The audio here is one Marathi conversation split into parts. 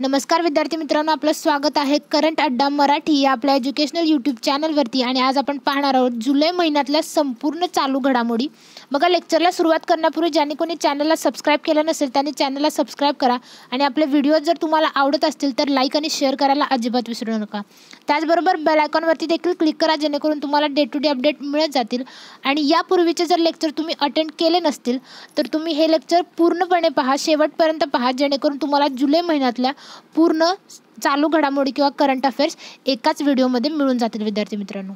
नमस्कार विद्यार्थी मित्रांनो आपलं स्वागत आहे करंट अड्डा मराठी या आपल्या एज्युकेशनल यूट्यूब चॅनलवरती आणि आज आपण पाहणार आहोत जुलै महिन्यातल्या संपूर्ण चालू घडामोडी बघा लेक्चरला सुरुवात करण्यापूर्वी ज्यांनी कोणी चॅनलला सबस्क्राईब केलं नसेल त्यांनी चॅनलला सबस्क्राईब करा आणि आपले व्हिडिओज जर तुम्हाला आवडत असतील तर लाईक आणि शेअर करायला अजिबात विसरू नका त्याचबरोबर बेलायकॉनवरती देखील क्लिक करा जेणेकरून तुम्हाला डे टू डे अपडेट मिळत जातील आणि यापूर्वीचे जर लेक्चर तुम्ही अटेंड केले नसतील तर तुम्ही हे लेक्चर पूर्णपणे पहा शेवटपर्यंत पहा जेणेकरून तुम्हाला जुलै महिन्यातल्या पूर्ण चालू घडामोडी किंवा करंट अफेअर्स एकाच व्हिडिओमध्ये मिळून जातील विद्यार्थी मित्रांनो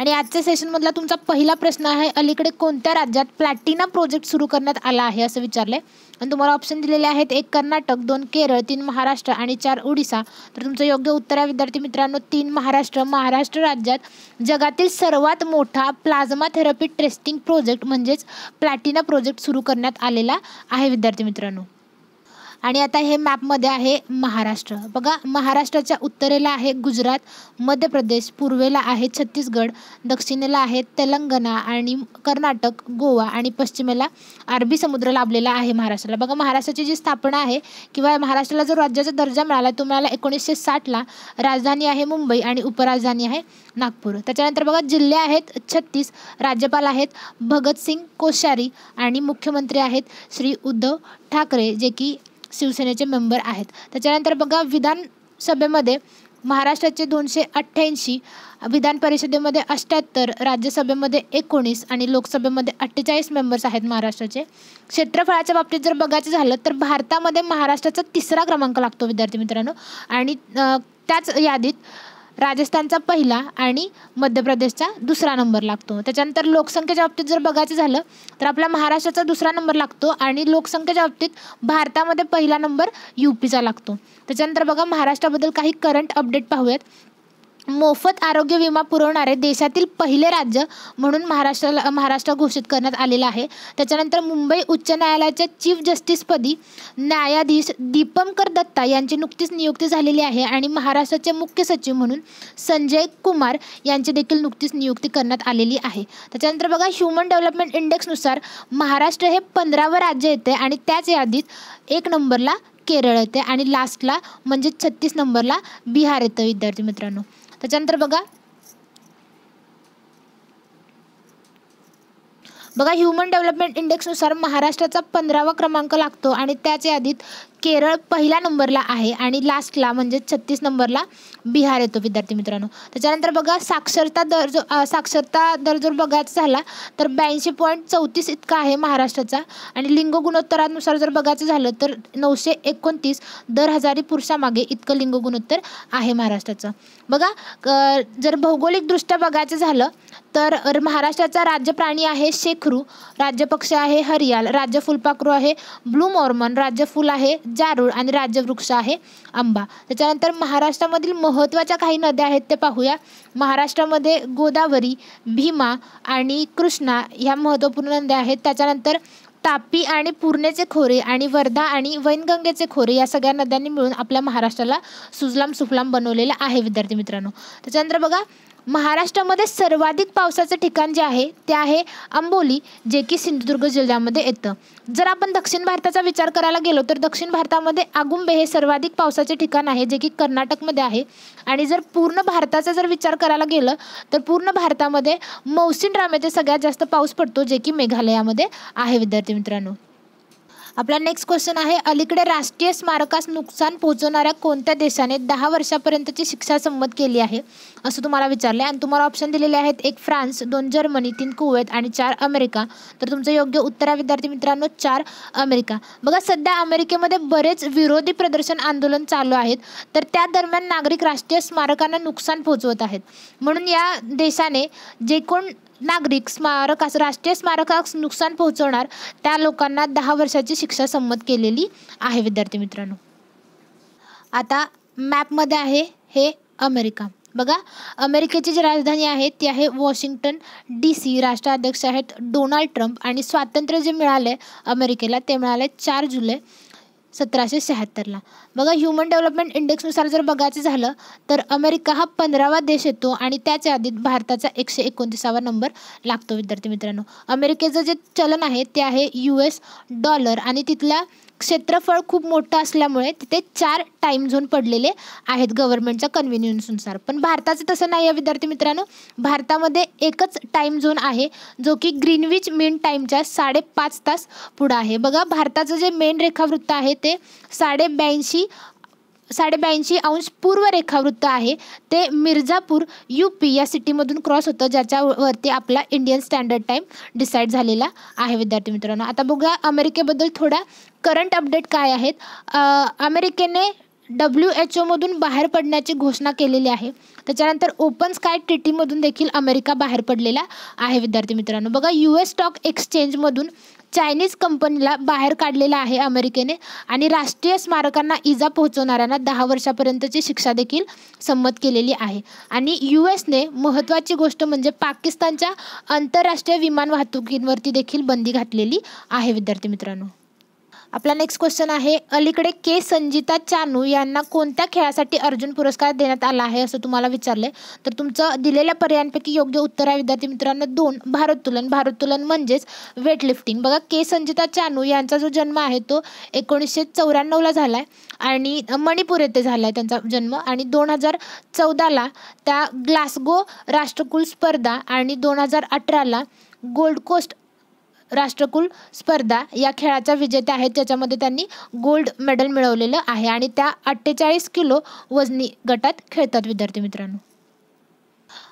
आणि आजच्या सेशनमधला तुमचा पहिला प्रश्न आहे अलीकडे कोणत्या राज्यात प्लॅटिना प्रोजेक्ट सुरू करण्यात आला आहे असं विचारले आणि तुम्हाला ऑप्शन दिलेले आहेत एक कर्नाटक दोन केरळ तीन महाराष्ट्र आणि चार ओडिसा तर तुमचं योग्य उत्तर आहे विद्यार्थी मित्रांनो तीन महाराष्ट्र महाराष्ट्र राज्यात जगातील सर्वात मोठा प्लाझ्मा थेरपी टेस्टिंग प्रोजेक्ट म्हणजेच प्लॅटिना प्रोजेक्ट सुरू करण्यात आलेला आहे विद्यार्थी मित्रांनो आणि आता हे मॅपमध्ये आहे महाराष्ट्र बघा महाराष्ट्राच्या उत्तरेला आहे गुजरात मध्य प्रदेश पूर्वेला आहे छत्तीसगड दक्षिणेला आहे तेलंगणा आणि कर्नाटक गोवा आणि पश्चिमेला अरबी समुद्र लाभलेला आहे महाराष्ट्राला बघा महाराष्ट्राची जी स्थापना आहे किंवा महाराष्ट्राला जो राज्याचा दर्जा मिळाला तो मिळाला एकोणीसशे साठला राजधानी आहे मुंबई आणि उपराजधानी आहे नागपूर त्याच्यानंतर बघा जिल्हे आहेत छत्तीस राज्यपाल आहेत भगतसिंग कोश्यारी आणि मुख्यमंत्री आहेत श्री उद्धव ठाकरे जे की शिवसेनेचे मेंबर आहेत त्याच्यानंतर बघा विधानसभेमध्ये महाराष्ट्राचे दोनशे अठ्ठ्याऐंशी विधान परिषदेमध्ये अष्ट्याहत्तर राज्यसभेमध्ये एकोणीस आणि लोकसभेमध्ये अठ्ठेचाळीस मेंबर्स आहेत महाराष्ट्राचे क्षेत्रफळाच्या बाबतीत जर बघायचं झालं तर भारतामध्ये महाराष्ट्राचा तिसरा क्रमांक लागतो विद्यार्थी मित्रांनो आणि त्याच यादीत राजस्थानचा पहिला आणि मध्य प्रदेशचा दुसरा नंबर लागतो त्याच्यानंतर लोकसंख्येच्या बाबतीत जर बघायचं झालं तर आपला महाराष्ट्राचा दुसरा नंबर लागतो आणि लोकसंख्येच्या बाबतीत भारतामध्ये पहिला नंबर यूपीचा लागतो त्याच्यानंतर बघा महाराष्ट्राबद्दल काही करंट अपडेट पाहूयात मोफत आरोग्य विमा पुरवणारे देशातील पहिले राज्य म्हणून महाराष्ट्राला महाराष्ट्र घोषित करण्यात आलेलं आहे त्याच्यानंतर मुंबई उच्च न्यायालयाच्या चीफ जस्टिसपदी न्यायाधीश दीपंकर दत्ता यांची नुकतीच नियुक्ती झालेली आहे आणि महाराष्ट्राचे मुख्य सचिव म्हणून संजय कुमार यांची देखील नुकतीच नियुक्ती करण्यात आलेली आहे त्याच्यानंतर बघा ह्युमन डेव्हलपमेंट इंडेक्सनुसार महाराष्ट्र हे पंधरावं राज्य येते आणि त्याच यादीत एक नंबरला केरळ येते आणि लास्टला म्हणजे छत्तीस नंबरला बिहार येतं विद्यार्थी मित्रांनो त्याच्यानंतर बघा बघा ह्युमन डेव्हलपमेंट इंडेक्स नुसार महाराष्ट्राचा पंधरावा क्रमांक लागतो आणि त्याच यादीत केरळ पहिल्या नंबरला आहे आणि लास्टला म्हणजे छत्तीस नंबरला बिहार येतो विद्यार्थी मित्रांनो त्याच्यानंतर बघा साक्षरता दर जो साक्षरता दर जर बघायचा झाला तर ब्याऐंशी पॉईंट चौतीस इतका आहे महाराष्ट्राचा आणि लिंग गुणोत्तरानुसार जर बघायचं झालं तर नऊशे एकोणतीस दर हजारी पुरुषामागे इतकं लिंग गुणोत्तर आहे महाराष्ट्राचं बघा जर भौगोलिकदृष्ट्या बघायचं झालं तर महाराष्ट्राचा राज्य प्राणी आहे शेखरू राज्य आहे हरियाल राज्य फुलपाखरू आहे ब्लू मॉर्मन राज्य फुल आहे जारूळ आणि राज्यवृक्ष आहे आंबा त्याच्यानंतर महाराष्ट्रामधील महत्त्वाच्या काही नद्या आहेत ते पाहूया महाराष्ट्रामध्ये गोदावरी भीमा आणि कृष्णा ह्या महत्त्वपूर्ण नद्या आहेत त्याच्यानंतर तापी आणि पूर्णेचे खोरे आणि वर्धा आणि वैनगंगेचे खोरे या सगळ्या नद्यांनी मिळून आपल्या महाराष्ट्राला सुजलाम सुफलाम बनवलेलं आहे विद्यार्थी मित्रांनो त्याच्यानंतर बघा महाराष्ट्रामध्ये सर्वाधिक पावसाचं ठिकाण जे आहे ते आहे अंबोली जे की सिंधुदुर्ग जिल्ह्यामध्ये येतं जर आपण दक्षिण भारताचा विचार करायला गेलो तर दक्षिण भारतामध्ये आगुंबे हे सर्वाधिक पावसाचे ठिकाण आहे जे की कर्नाटकमध्ये आहे आणि जर पूर्ण भारताचा जर विचार करायला गेलं तर पूर्ण भारतामध्ये मौसिनराम येथे सगळ्यात जास्त पाऊस पडतो जे की मेघालयामध्ये आहे विद्यार्थी मित्रांनो आपला नेक्स्ट क्वेश्चन आहे अलीकडे राष्ट्रीय स्मारकास नुकसान पोहोचवणाऱ्या कोणत्या देशाने दहा वर्षापर्यंतची शिक्षा संमत केली आहे असं तुम्हाला विचारलं आहे आणि तुम्हाला ऑप्शन दिलेले आहेत एक फ्रान्स दोन जर्मनी तीन कुवेत आणि चार अमेरिका तर तुमचं योग्य उत्तर आहे विद्यार्थी मित्रांनो चार अमेरिका बघा सध्या अमेरिकेमध्ये बरेच विरोधी प्रदर्शन आंदोलन चालू आहेत तर त्या दरम्यान नागरिक राष्ट्रीय स्मारकांना नुकसान पोहोचवत आहेत म्हणून या देशाने जे कोण नागरिक स्मारक राष्ट्रीय स्मारकास नुकसान पोहोचवणार त्या लोकांना दहा वर्षाची शिक्षा संमत केलेली आहे विद्यार्थी मित्रांनो आता मॅपमध्ये आहे हे अमेरिका बघा अमेरिकेची जी राजधानी आहे ती आहे वॉशिंग्टन डी सी राष्ट्राध्यक्ष आहेत डोनाल्ड ट्रम्प आणि स्वातंत्र्य जे मिळाले अमेरिकेला ते मिळाले चार जुलै सतराशे शहात्तरला बघा ह्युमन डेव्हलपमेंट इंडेक्सनुसार जर बघायचं झालं तर अमेरिका हा पंधरावा देश येतो आणि त्याच्या आधीत भारताचा एकशे एकोणतीसावा नंबर लागतो विद्यार्थी मित्रांनो अमेरिकेचं जे चलन आहे ते आहे यू एस डॉलर आणि तिथल्या क्षेत्रफळ खूप मोठं असल्यामुळे तिथे चार टाईम झोन पडलेले आहेत गव्हर्नमेंटच्या कन्व्हिनियन्सनुसार पण भारताचं तसं नाही आहे विद्यार्थी मित्रांनो भारतामध्ये एकच टाईम झोन आहे जो की ग्रीनविच मेन टाईमच्या साडेपाच तास पुढं आहे बघा भारताचं जे मेन रेखावृत्त आहे ते साडेब्याऐंशी साडेब्याऐंशी अंश पूर्व रेखावृत्त आहे ते मिर्झापूर यू पी या सिटीमधून क्रॉस होतं ज्याच्यावरती आपला इंडियन स्टँडर्ड टाईम डिसाईड झालेला आहे विद्यार्थी मित्रांनो आता बघा अमेरिकेबद्दल थोडा करंट अपडेट काय आहेत अमेरिकेने डब्ल्यू एच ओमधून बाहेर पडण्याची घोषणा केलेली आहे त्याच्यानंतर ओपन स्काय टी टीमधून देखील अमेरिका बाहेर पडलेला आहे विद्यार्थी मित्रांनो बघा यू एस स्टॉक एक्सचेंजमधून चायनीज कंपनीला बाहेर काढलेला आहे अमेरिकेने आणि राष्ट्रीय स्मारकांना इजा पोहोचवणाऱ्यांना दहा वर्षापर्यंतची शिक्षा देखील संमत केलेली आहे आणि यू एसने महत्त्वाची गोष्ट म्हणजे पाकिस्तानच्या आंतरराष्ट्रीय विमान वाहतुकींवरती देखील बंदी घातलेली आहे विद्यार्थी मित्रांनो आपला नेक्स्ट क्वेश्चन आहे अलीकडे के संजिता चानू यांना कोणत्या खेळासाठी अर्जुन पुरस्कार देण्यात आला आहे असं तुम्हाला विचारले तर तुमचं दिलेल्या पर्यायांपैकी योग्य उत्तर आहे विद्यार्थी मित्रांनो दोन भारोत्तोलन भारोत्तोलन म्हणजेच वेटलिफ्टिंग बघा के संजिता चानू यांचा जो जन्म आहे तो एकोणीसशे चौऱ्याण्णवला झाला आहे आणि मणिपूर येथे झाला आहे त्यांचा जन्म आणि दोन हजार चौदाला त्या ग्लासगो राष्ट्रकुल स्पर्धा आणि दोन हजार अठराला गोल्ड कोस्ट राष्ट्रकुल स्पर्धा या खेळाचा विजेत्या आहेत ज्याच्यामध्ये त्यांनी गोल्ड मेडल मिळवलेलं आहे आणि त्या अठ्ठेचाळीस किलो वजनी गटात खेळतात विद्यार्थी मित्रांनो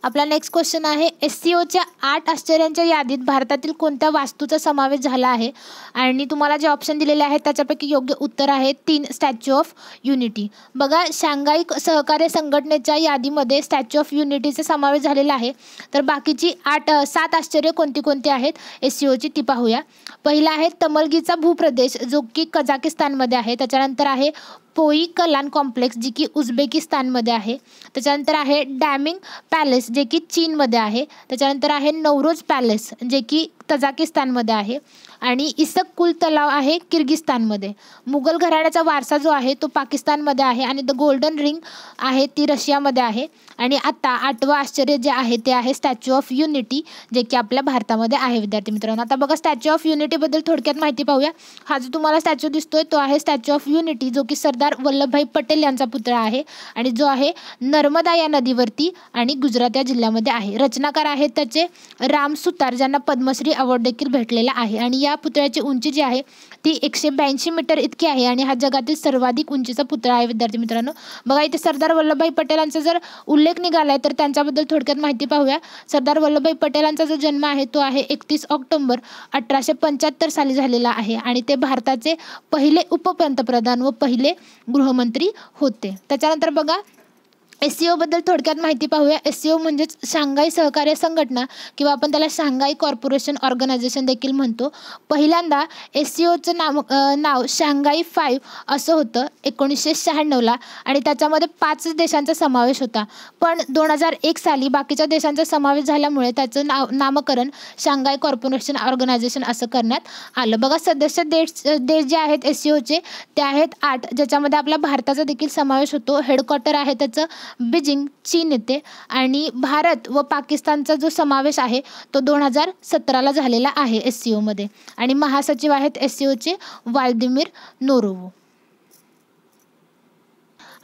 आपला नेक्स्ट क्वेश्चन आहे एस सी ओच्या आठ आश्चर्यांच्या यादीत भारतातील कोणत्या वास्तूचा समावेश झाला आहे आणि तुम्हाला जे ऑप्शन दिलेले आहेत त्याच्यापैकी योग्य उत्तर आहे तीन स्टॅच्यू ऑफ युनिटी बघा शांघाई सहकार्य संघटनेच्या यादीमध्ये स्टॅच्यू ऑफ युनिटीचा समावेश झालेला आहे तर बाकीची आठ सात आश्चर्य कोणती कोणती आहेत एस सी ओची ती पाहूया पहिला आहे तमलगीचा भूप्रदेश जो की कझाकिस्तानमध्ये आहे त्याच्यानंतर आहे पोई कलान कॉम्प्लेक्स जी की उझबेकिस्तानमध्ये आहे त्याच्यानंतर आहे डॅमिंग पॅलेस जे की चीनमध्ये आहे त्याच्यानंतर आहे नवरोज पॅलेस जे की तजाकिस्तानमध्ये आहे आणि इसक कुल तलाव आहे किर्गिस्तानमध्ये मुघल घराण्याचा वारसा जो आहे तो पाकिस्तानमध्ये आहे आणि द गोल्डन रिंग आहे ती रशियामध्ये आहे आणि आता आठवं आश्चर्य जे आहे ते आहे स्टॅच्यू ऑफ युनिटी जे की आपल्या भारतामध्ये आहे विद्यार्थी मित्रांनो आता बघा स्टॅच्यू ऑफ युनिटीबद्दल थोडक्यात माहिती पाहूया हा जो तुम्हाला स्टॅच्यू दिसतोय तो आहे स्टॅच्यू ऑफ युनिटी जो की सरदार वल्लभभाई पटेल यांचा पुतळा आहे आणि जो आहे नर्मदा या नदीवरती आणि गुजरात या जिल्ह्यामध्ये आहे रचनाकार आहेत त्याचे राम सुतार ज्यांना पद्मश्री अवॉर्ड देखील भेटलेला आहे आणि या पुतळ्याची उंची जी आहे ती एकशे ब्याऐंशी मीटर इतकी आहे आणि हा जगातील सर्वाधिक उंचीचा पुतळा आहे विद्यार्थी मित्रांनो बघा इथे सरदार वल्लभभाई पटेलांचा जर उल्लेख निघालाय तर त्यांच्याबद्दल थोडक्यात माहिती पाहूया सरदार वल्लभभाई पटेलांचा जो जन्म आहे तो आहे एकतीस ऑक्टोंबर अठराशे पंच्याहत्तर साली झालेला आहे आणि ते भारताचे पहिले उपपंतप्रधान व पहिले गृहमंत्री होते त्याच्यानंतर बघा एस सी e ओबद्दल थोडक्यात माहिती पाहूया एस सी ओ म्हणजेच शांघाई सहकार्य संघटना किंवा आपण त्याला शांघाई कॉर्पोरेशन ऑर्गनायझेशन देखील म्हणतो पहिल्यांदा एस सी e ओचं नाम नाव शांघाई फाईव्ह असं होतं एकोणीसशे शहाण्णवला आणि त्याच्यामध्ये पाच देशांचा समावेश होता पण दोन हजार एक साली बाकीच्या देशांचा समावेश झाल्यामुळे त्याचं नाव नामकरण शांघाई कॉर्पोरेशन ऑर्गनायझेशन असं करण्यात आलं बघा सदस्य देश देश जे आहेत एस सी e ओचे ते आहेत आठ ज्याच्यामध्ये आपला भारताचा देखील समावेश होतो हेडक्वार्टर आहे त्याचं बीजिंग चीन येते आणि भारत व पाकिस्तानचा जो समावेश आहे तो दोन हजार सतराला झालेला आहे एस सी ओमध्ये आणि महासचिव आहेत एस सी ओचे व्लादिमीर नोरोवो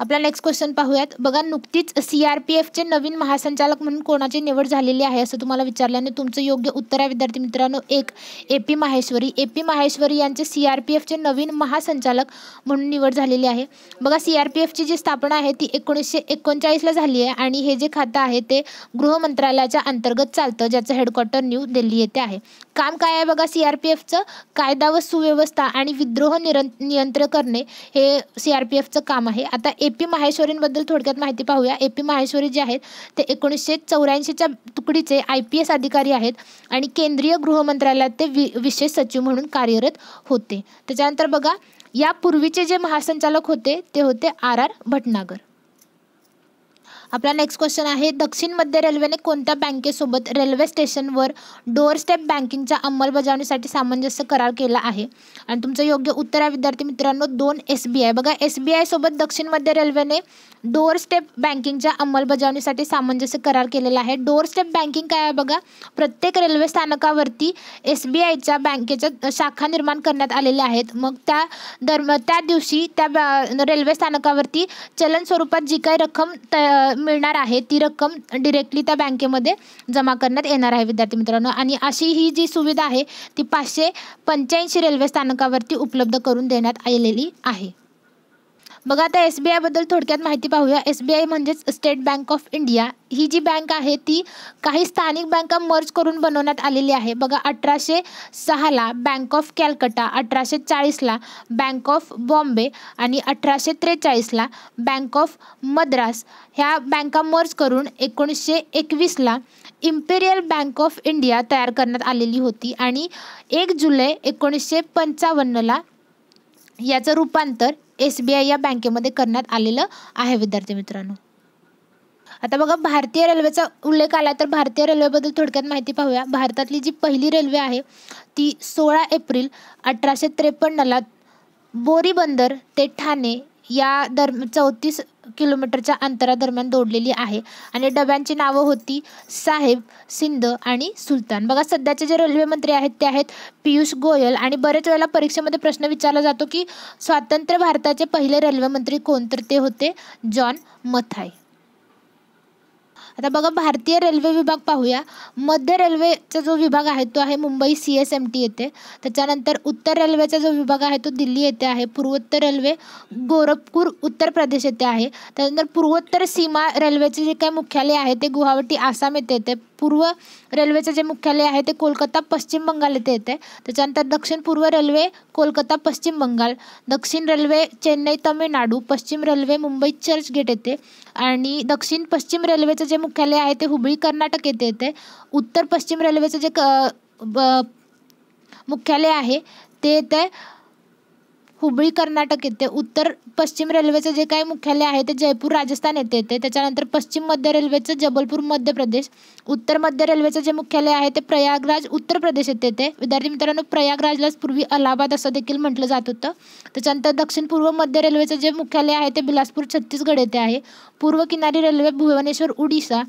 आपला नेक्स्ट क्वेश्चन पाहूयात बघा नुकतीच सी आर पी एफचे नवीन महासंचालक म्हणून कोणाची निवड झालेली आहे असं तुम्हाला विचारल्याने तुमचं योग्य उत्तर आहे विद्यार्थी मित्रांनो एक A P Maheshwari A P Maheshwari यांचे सी आर पी एफचे नवीन महासंचालक म्हणून निवड झालेली आहे बघा सी आर पी एफची जी स्थापना आहे ती एकोणीसशे एकोणचाळीसला झाली आहे आणि हे जे खातं आहे ते गृह मंत्रालयाच्या अंतर्गत चालतं ज्याचं हेडक्वार्टर न्यू दिल्ली येथे आहे काम काय आहे बघा सी आर पी एफचं कायदा व सुव्यवस्था आणि विद्रोह निरं नियंत्रण करणे हे सी आर पी एफचं काम आहे आता ए एपी पी माहेश्वरींबद्दल थोडक्यात माहिती पाहूया ए पी माहेश्वरी जे आहेत ते एकोणीसशे चौऱ्याऐंशीच्या तुकडीचे आय पी एस अधिकारी आहेत आणि केंद्रीय गृहमंत्रालयात ते वि विशेष सचिव म्हणून कार्यरत होते त्याच्यानंतर बघा यापूर्वीचे जे महासंचालक होते ते होते आर आर भटनागर आपला नेक्स्ट क्वेश्चन आहे दक्षिण मध्य रेल्वेने कोणत्या बँकेसोबत रेल्वे स्टेशनवर डोअर स्टेप बँकिंगच्या अंमलबजावणीसाठी सामंजस्य करार केला आहे आणि तुमचं योग्य उत्तर आहे विद्यार्थी मित्रांनो दोन एस बी आय बघा एस बी आयसोबत दक्षिण मध्य रेल्वेने डोअर स्टेप बँकिंगच्या अंमलबजावणीसाठी सामंजस्य करार केलेला आहे डोअर स्टेप बँकिंग काय आहे बघा प्रत्येक रेल्वे स्थानकावरती एस बी आयच्या बँकेच्या शाखा निर्माण करण्यात आलेल्या आहेत मग त्या दरम त्या दिवशी त्या रेल्वे स्थानकावरती चलन स्वरूपात जी काही रक्कम त मिळणार आहे ती रक्कम डिरेक्टली त्या बँकेमध्ये जमा करण्यात येणार आहे विद्यार्थी मित्रांनो आणि अशी ही जी सुविधा आहे ती पाचशे पंच्याऐंशी रेल्वे स्थानकावरती उपलब्ध करून देण्यात आलेली आहे मग आता एस बी आयबद्दल थोडक्यात माहिती पाहूया एस बी आय म्हणजेच स्टेट बँक ऑफ इंडिया ही जी बँक आहे ती काही स्थानिक बँका मर्ज करून बनवण्यात आलेली आहे बघा अठराशे सहाला बँक ऑफ कॅलकटा अठराशे चाळीसला बँक ऑफ बॉम्बे आणि अठराशे त्रेचाळीसला बँक ऑफ मद्रास ह्या बँका मर्ज करून एकोणीसशे एकवीसला इम्पेरियल बँक ऑफ इंडिया तयार करण्यात आलेली होती आणि एक जुलै एकोणीसशे पंचावन्नला याचं रूपांतर एस बी आय या बँकेमध्ये करण्यात आलेलं आहे विद्यार्थी मित्रांनो आता बघा भारतीय रेल्वेचा उल्लेख आला तर भारतीय रेल्वेबद्दल थोडक्यात माहिती पाहूया भारतातली जी पहिली रेल्वे आहे ती सोळा एप्रिल अठराशे त्रेपन्नला बोरी ते ठाणे या दर चौतीस किलोमीटरच्या अंतरादरम्यान दोडलेली आहे आणि डब्यांची नावं होती साहेब सिंध आणि सुलतान बघा सध्याचे जे रेल्वे मंत्री आहेत ते आहेत पियुष गोयल आणि बरेच वेळेला परीक्षेमध्ये प्रश्न विचारला जातो की स्वातंत्र्य भारताचे पहिले रेल्वे मंत्री कोण तर ते होते जॉन मथाय आता बघा भारतीय रेल्वे विभाग पाहूया मध्य रेल्वेचा जो विभाग आहे तो आहे Mumbai C S M T येथे त्याच्यानंतर उत्तर रेल्वेचा जो विभाग आहे तो दिल्ली येथे आहे पूर्वोत्तर रेल्वे गोरखपूर उत्तर प्रदेश येथे आहे त्यानंतर पूर्वोत्तर सीमा रेल्वेचे जे काही मुख्यालय आहे ते गुवाहाटी आसाम येथे येते पूर्व रेल्वेचं जे मुख्यालय आहे ते कोलकाता पश्चिम बंगाल येथे येते त्याच्यानंतर दक्षिण पूर्व रेल्वे कोलकाता पश्चिम बंगाल दक्षिण रेल्वे चेन्नई तमिळनाडू पश्चिम रेल्वे मुंबई चर्च गेट येते आणि दक्षिण पश्चिम रेल्वेचं जे मुख्यालय आहे ते हुबळी कर्नाटक येथे येते उत्तर पश्चिम रेल्वेचं जे क मुख्यालय आहे ते येते हुबळी कर्नाटक येथे उत्तर पश्चिम रेल्वेचं जे काही मुख्यालय आहे ते जयपूर राजस्थान येथे येते त्याच्यानंतर पश्चिम मध्य रेल्वेचं जबलपूर मध्य प्रदेश उत्तर मध्य रेल्वेचं जे मुख्यालय आहे ते प्रयागराज उत्तर प्रदेश येथे येते विद्यार्थी मित्रांनो प्रयागराजलाच पूर्वी अलाहाबाद असं देखील म्हटलं जात होतं त्याच्यानंतर दक्षिण पूर्व मध्य रेल्वेचं जे मुख्यालय आहे ते बिलासपूर छत्तीसगड येथे आहे पूर्व किनारी रेल्वे भुवनेश्वर उडिसा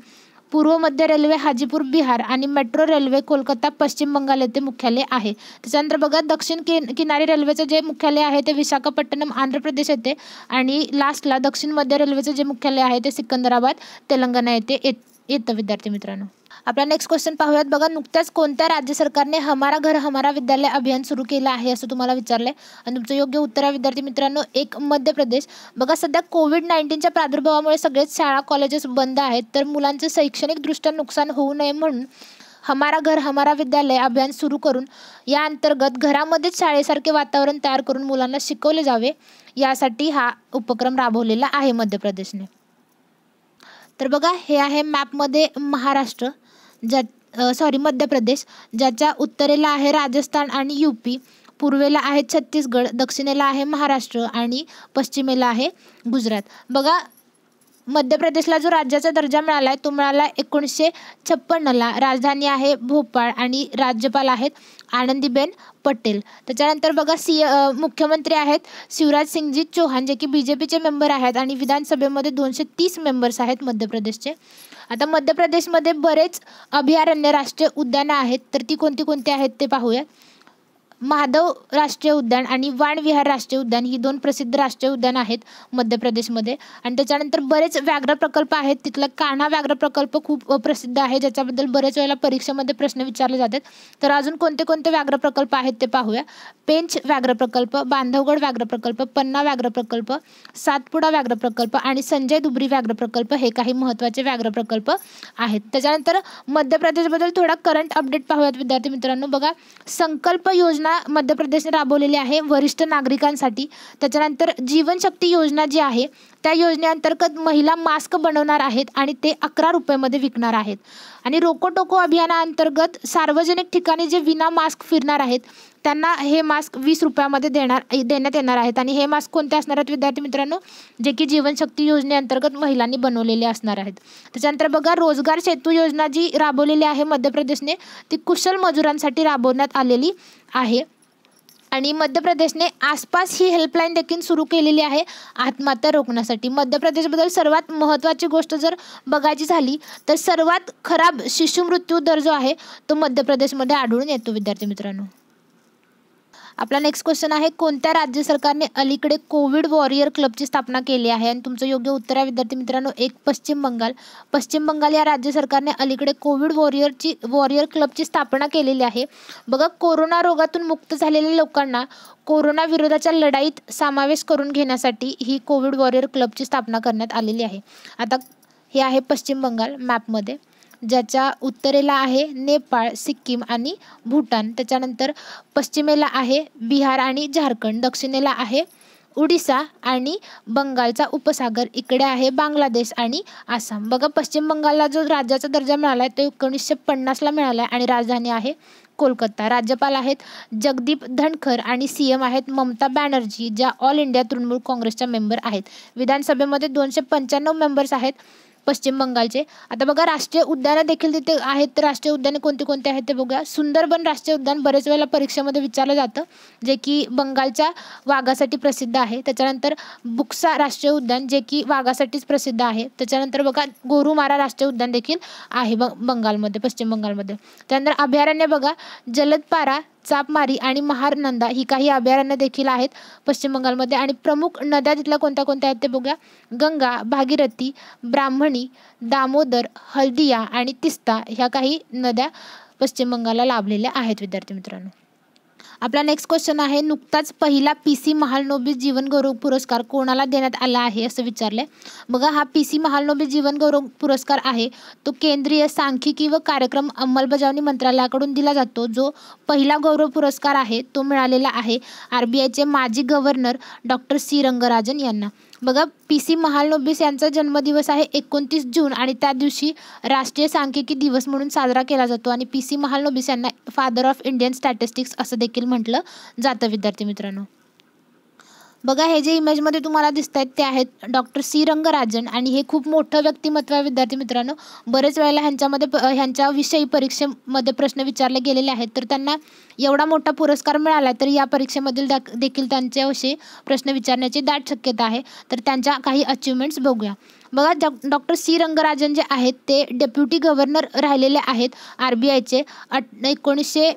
पूर्व मध्य रेल्वे हाजीपूर बिहार आणि मेट्रो रेल्वे कोलकाता पश्चिम बंगाल येथे मुख्यालय आहे त्याच्यानंतर बघा दक्षिण कि किनारी रेल्वेचं जे मुख्यालय आहे ते विशाखापट्टणम आंध्र प्रदेश येथे आणि लास्टला दक्षिण मध्य रेल्वेचं जे मुख्यालय आहे ते सिकंदराबाद तेलंगणा येथे येत येतं विद्यार्थी मित्रांनो आपला नेक्स्ट क्वेश्चन पाहूयात बघा नुकत्याच कोणत्या राज्य सरकारने हमारा घर हमारा विद्यालय अभियान सुरू केलं आहे असं तुम्हाला विचारलंय आणि तुमचं योग्य उत्तर आहे विद्यार्थी मित्रांनो एक मध्य प्रदेश बघा सध्या कोविड नाईन्टीनच्या प्रादुर्भावामुळे सगळेच शाळा कॉलेजेस बंद आहेत तर मुलांचं शैक्षणिकदृष्ट्या नुकसान होऊ नये म्हणून हमारा घर हमारा विद्यालय अभियान सुरू करून या अंतर्गत घरामध्येच शाळेसारखे वातावरण तयार करून मुलांना शिकवले जावे यासाठी हा उपक्रम राबवलेला आहे मध्य प्रदेशने तर बघा हे आहे मॅपमध्ये महाराष्ट्र ज्या सॉरी मध्य प्रदेश ज्याच्या उत्तरेला आहे राजस्थान आणि यू पी पूर्वेला आहे छत्तीसगड दक्षिणेला आहे महाराष्ट्र आणि पश्चिमेला आहे गुजरात बघा मध्य प्रदेशला जो राज्याचा दर्जा मिळाला आहे तो मिळाला एकोणीसशे छप्पन्नला राजधानी आहे भोपाळ आणि राज्यपाल आहेत आनंदीबेन पटेल त्याच्यानंतर बघा सी मुख्यमंत्री आहेत शिवराज सिंगजी चौहान जे की बी जे पीचे मेंबर आहेत आणि विधानसभेमध्ये दोनशे तीस मेंबर्स आहेत मध्य प्रदेशचे आता मध्य प्रदेशमध्ये बरेच अभयारण्य राष्ट्रीय उद्यानं आहेत तर ती कोणती कोणती आहेत ते पाहूया माधव राष्ट्रीय उद्यान आणि वाणविहार राष्ट्रीय उद्यान ही दोन प्रसिद्ध राष्ट्रीय उद्यान आहेत मध्य प्रदेशमध्ये आणि त्याच्यानंतर बरेच व्याघ्र प्रकल्प आहेत तिथला कान्हा व्याघ्र प्रकल्प खूप प्रसिद्ध आहे ज्याच्याबद्दल बरेच वेळेला परीक्षेमध्ये प्रश्न विचारले जातात तर अजून कोणते कोणते व्याघ्र प्रकल्प आहेत ते पाहूया पेंच व्याघ्र प्रकल्प बांधवगड व्याघ्र प्रकल्प पन्ना व्याघ्र प्रकल्प सातपुडा व्याघ्र प्रकल्प आणि संजय दुबरी व्याघ्र प्रकल्प हे काही महत्त्वाचे व्याघ्र प्रकल्प आहेत त्याच्यानंतर मध्य प्रदेशबद्दल थोडा करंट अपडेट पाहूयात विद्यार्थी मित्रांनो बघा संकल्प योजना योजना मध्य प्रदेशने राबवलेली आहे वरिष्ठ नागरिकांसाठी त्याच्यानंतर जीवनशक्ती योजना जी आहे त्या योजनेअंतर्गत महिला मास्क बनवणार आहेत आणि ते अकरा रुपयामध्ये विकणार आहेत आणि रोकोटोको अंतर्गत सार्वजनिक ठिकाणी जे विना मास्क फिरणार आहेत त्यांना हे मास्क वीस रुपयामध्ये देणार देण्यात येणार आहेत आणि हे मास्क कोणते असणार आहेत विद्यार्थी मित्रांनो जे की जीवनशक्ती योजनेअंतर्गत महिलांनी बनवलेले असणार आहेत त्याच्यानंतर बघा रोजगार सेतू योजना जी राबवलेली आहे मध्य प्रदेशने ती कुशल मजुरांसाठी राबवण्यात आलेली आहे आणि मध्य प्रदेशने आसपास ही हेल्पलाईन देखील सुरू केलेली आहे आत्महत्या रोखण्यासाठी मध्य प्रदेशबद्दल सर्वात महत्त्वाची गोष्ट जर बघायची झाली तर सर्वात खराब शिशुमृत्यू दर जो आहे तो मध्य प्रदेशमध्ये आढळून येतो विद्यार्थी मित्रांनो आपला नेक्स्ट क्वेश्चन आहे कोणत्या राज्य सरकारने अलीकडे कोविड वॉरियर क्लबची स्थापना केली आहे आणि तुमचं योग्य उत्तर आहे विद्यार्थी मित्रांनो एक पश्चिम बंगाल पश्चिम बंगाल या राज्य सरकारने अलीकडे कोविड वॉरियरची वॉरियर क्लबची स्थापना केलेली आहे बघा कोरोना रोगातून मुक्त झालेल्या लोकांना कोरोना विरोधाच्या लढाईत समावेश करून घेण्यासाठी ही कोविड वॉरियर क्लबची स्थापना करण्यात आलेली आहे आता हे आहे पश्चिम बंगाल मॅपमध्ये ज्याच्या उत्तरेला आहे नेपाळ सिक्कीम आणि भूटान त्याच्यानंतर पश्चिमेला आहे बिहार आणि झारखंड दक्षिणेला आहे उडिसा आणि बंगालचा उपसागर इकडे आहे बांगलादेश आणि आसाम बघा पश्चिम बंगालला जो राज्याचा दर्जा मिळाला आहे तो एकोणीसशे पन्नासला मिळाला आहे आणि राजधानी आहे कोलकाता राज्यपाल आहेत जगदीप धनखर आणि सी एम आहेत ममता बॅनर्जी ज्या ऑल इंडिया तृणमूल काँग्रेसच्या मेंबर आहेत विधानसभेमध्ये दोनशे पंच्याण्णव मेंबर्स आहेत पश्चिम बंगालचे आता बघा राष्ट्रीय उद्यानं देखील तिथे आहेत तर राष्ट्रीय उद्याने कोणती कोणती आहेत ते बघूया सुंदरबन राष्ट्रीय उद्यान बरेच वेळेला परीक्षेमध्ये विचारलं जातं जे की बंगालच्या वाघासाठी प्रसिद्ध आहे त्याच्यानंतर बुक्सा राष्ट्रीय उद्यान जे की वाघासाठीच प्रसिद्ध आहे त्याच्यानंतर बघा गोरुमारा राष्ट्रीय उद्यान देखील आहे ब बंगालमध्ये पश्चिम बंगालमध्ये त्यानंतर अभयारण्य बघा जलदपारा चापमारी आणि महारनंदा ही काही अभयारण्य देखील आहेत पश्चिम बंगालमध्ये आणि प्रमुख नद्या तिथल्या कोणत्या कोणत्या आहेत ते बघूया गंगा भागीरथी ब्राह्मणी दामोदर हल्दिया आणि तिस्ता ह्या काही नद्या पश्चिम बंगालला लाभलेल्या आहेत विद्यार्थी मित्रांनो आपला नेक्स्ट क्वेश्चन आहे नुकताच पहिला पी सी महालनोबी गौरव पुरस्कार कोणाला देण्यात आला आहे असं विचारलं बघा हा पी सी महालनोबी गौरव पुरस्कार आहे तो केंद्रीय सांख्यिकी व कार्यक्रम अंमलबजावणी मंत्रालयाकडून दिला जातो जो पहिला गौरव पुरस्कार आहे तो मिळालेला आहे आर बी आयचे माजी गव्हर्नर डॉक्टर सी रंगराजन यांना बघा पी सी महालनोबिस यांचा जन्मदिवस आहे एकोणतीस जून आणि त्या दिवशी राष्ट्रीय सांख्यिकी दिवस म्हणून साजरा केला जातो आणि पी सी महालनोबिस यांना फादर ऑफ इंडियन स्टॅटिस्टिक्स असं देखील म्हटलं जातं विद्यार्थी मित्रांनो बघा हे जे इमेजमध्ये तुम्हाला दिसत आहेत ते आहेत डॉक्टर सी रंगराजन आणि हे खूप मोठं व्यक्तिमत्व आहे विद्यार्थी मित्रांनो बरेच वेळेला ह्यांच्यामध्ये विषयी परीक्षेमध्ये प्रश्न विचारले गेलेले आहेत तर त्यांना एवढा मोठा पुरस्कार मिळाला तर या परीक्षेमधील देखील त्यांच्याविषयी प्रश्न विचारण्याची दाट शक्यता आहे तर त्यांच्या काही अचिव्हमेंट्स बघूया बघा डॉक्टर सी रंगराजन जे आहेत ते डेप्युटी गव्हर्नर राहिलेले आहेत आर बी आयचे अट एकोणीसशे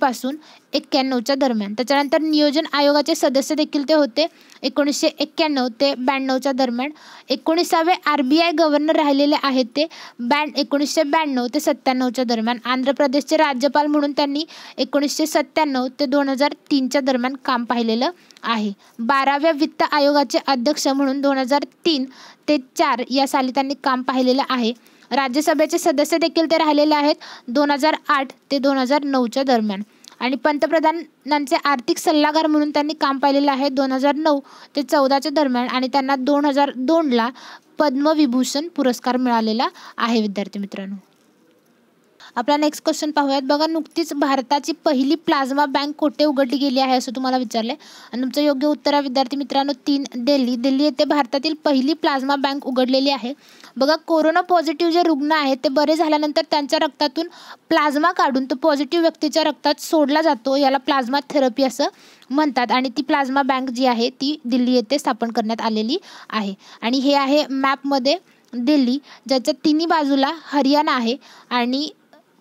पासून एक्क्याण्णवच्या दरम्यान त्याच्यानंतर नियोजन आयोगाचे सदस्य देखील ते होते एकोणीसशे एक्क्याण्णव ते ब्याण्णवच्या दरम्यान एकोणीसावे आर बी आय गव्हर्नर राहिलेले आहेत ते ब्या एकोणीसशे ब्याण्णव ते सत्त्याण्णवच्या दरम्यान आंध्र प्रदेशचे राज्यपाल म्हणून त्यांनी एकोणीसशे सत्त्याण्णव ते दोन हजार तीनच्या दरम्यान काम पाहिलेलं आहे बाराव्या वित्त आयोगाचे अध्यक्ष म्हणून दोन हजार तीन ते चार या साली त्यांनी काम पाहिलेलं आहे राज्यसभेचे सदस्य देखील ते राहिलेले आहेत दोन हजार आठ ते दोन हजार नऊच्या दरम्यान आणि पंतप्रधानांचे आर्थिक सल्लागार म्हणून त्यांनी काम पाहिलेलं आहे दोन हजार नऊ ते चौदाच्या दरम्यान आणि त्यांना दोन हजार दोनला पद्मविभूषण पुरस्कार मिळालेला आहे विद्यार्थी मित्रांनो आपला नेक्स्ट क्वेश्चन पाहूयात बघा नुकतीच भारताची पहिली प्लाझ्मा बँक कोठे उघडली गेली आहे असं तुम्हाला विचारले आणि तुमचं योग्य उत्तर आहे विद्यार्थी मित्रांनो तीन दिल्ली दिल्ली येथे भारतातील पहिली प्लाझ्मा बँक उघडलेली आहे बघा कोरोना पॉझिटिव्ह जे रुग्ण आहेत ते बरे झाल्यानंतर त्यांच्या रक्तातून प्लाझ्मा काढून तो पॉझिटिव्ह व्यक्तीच्या रक्तात सोडला जातो याला प्लाझ्मा थेरपी असं म्हणतात आणि ती प्लाझ्मा बँक जी आहे ती दिल्ली येथे स्थापन करण्यात आलेली आहे आणि हे आहे मॅपमध्ये दिल्ली ज्याच्या तिन्ही बाजूला हरियाणा आहे आणि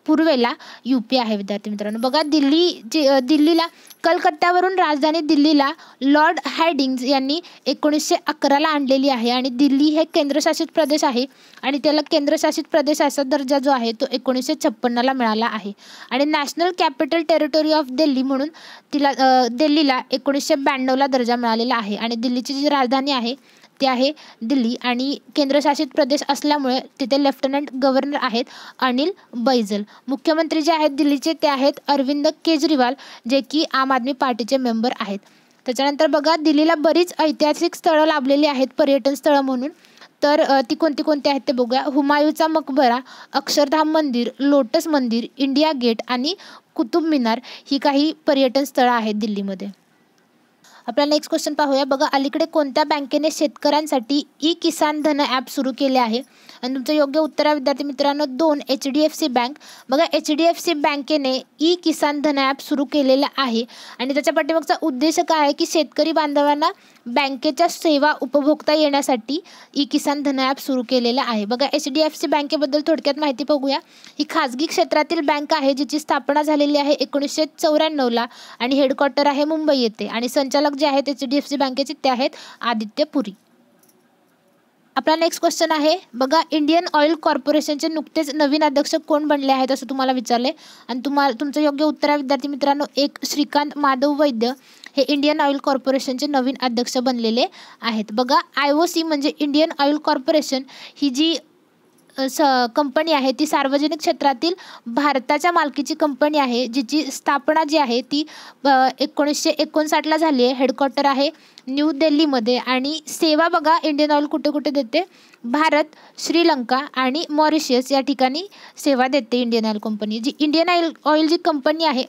पूर्वेला यू पी आहे विद्यार्थी मित्रांनो बघा दिल्ली दिल्लीला कलकत्त्यावरून राजधानी दिल्लीला लॉर्ड हॅडिंग्ज यांनी एकोणीसशे अकराला आणलेली आहे आणि दिल्ली हे केंद्रशासित प्रदेश आहे आणि त्याला केंद्रशासित प्रदेशाचा दर्जा जो आहे तो एकोणीसशे छप्पन्नला मिळाला आहे आणि national capital territory of Delhi म्हणून तिला दिल्लीला एकोणीसशे ब्याण्णवला दर्जा मिळालेला आहे आणि दिल्लीची जी राजधानी आहे ते आहे दिल्ली आणि केंद्रशासित प्रदेश असल्यामुळे तिथे लेफ्टनंट गव्हर्नर आहेत अनिल बैजल मुख्यमंत्री जे आहेत दिल्लीचे ते आहेत अरविंद केजरीवाल जे की आम आदमी पार्टीचे मेंबर आहेत त्याच्यानंतर बघा दिल्लीला बरीच ऐतिहासिक स्थळं लाभलेली आहेत पर्यटन स्थळं म्हणून तर ती कोणती कोणती आहेत ते बघूया हुमायूचा मकबरा अक्षरधाम मंदिर लोटस मंदिर इंडिया गेट आणि कुतुब मिनार ही काही पर्यटन स्थळं आहेत दिल्लीमध्ये आपला नेक्स्ट क्वेश्चन पाहूया बघा अलीकडे कोणत्या बँकेने शेतकऱ्यांसाठी ई किसान धन ॲप सुरू केले आहे आणि तुमचं योग्य उत्तर आहे विद्यार्थी मित्रांनो दोन H D F C bank बघा एच डी एफ सी बँकेने ई किसान धन ॲप सुरू केलेलं आहे आणि त्याच्या पाठीमागचा उद्देश काय आहे की शेतकरी बांधवांना बँकेच्या सेवा उपभोगता येण्यासाठी ई किसान धन ॲप सुरू केलेलं आहे बघा एच डी एफ सी बँकेबद्दल थोडक्यात माहिती बघूया ही खाजगी क्षेत्रातील बँक आहे जिची स्थापना झालेली आहे एकोणीसशे चौऱ्याण्णवला आणि हेडक्वार्टर आहे मुंबई येथे आणि संचालक जे आहेत एच डी एफ सी बँकेचे ते आहेत आदित्य पुरी आपला नेक्स्ट क्वेश्चन आहे बघा इंडियन ऑइल कॉर्पोरेशनचे नुकतेच नवीन अध्यक्ष कोण बनले आहेत असं तुम्हाला विचारले आणि तुम्हाला तुमचं योग्य उत्तर आहे विद्यार्थी मित्रांनो एक श्रीकांत माधव वैद्य हे इंडियन ऑइल कॉर्पोरेशनचे नवीन अध्यक्ष बनलेले आहेत बघा आय ओ सी म्हणजे इंडियन ऑइल कॉर्पोरेशन ही जी स कंपनी आहे ती सार्वजनिक क्षेत्रातील भारताच्या मालकीची कंपनी आहे जिची स्थापना जी आहे ती एकोणीसशे एकोणसाठला झाली आहे हेडक्वार्टर आहे न्यू दिल्लीमध्ये आणि सेवा बघा इंडियन ऑइल कुठे कुठे देते भारत श्रीलंका आणि मॉरिशियस या ठिकाणी सेवा देते इंडियन ऑइल कंपनी जी इंडियन ऑइल ऑइल जी कंपनी आहे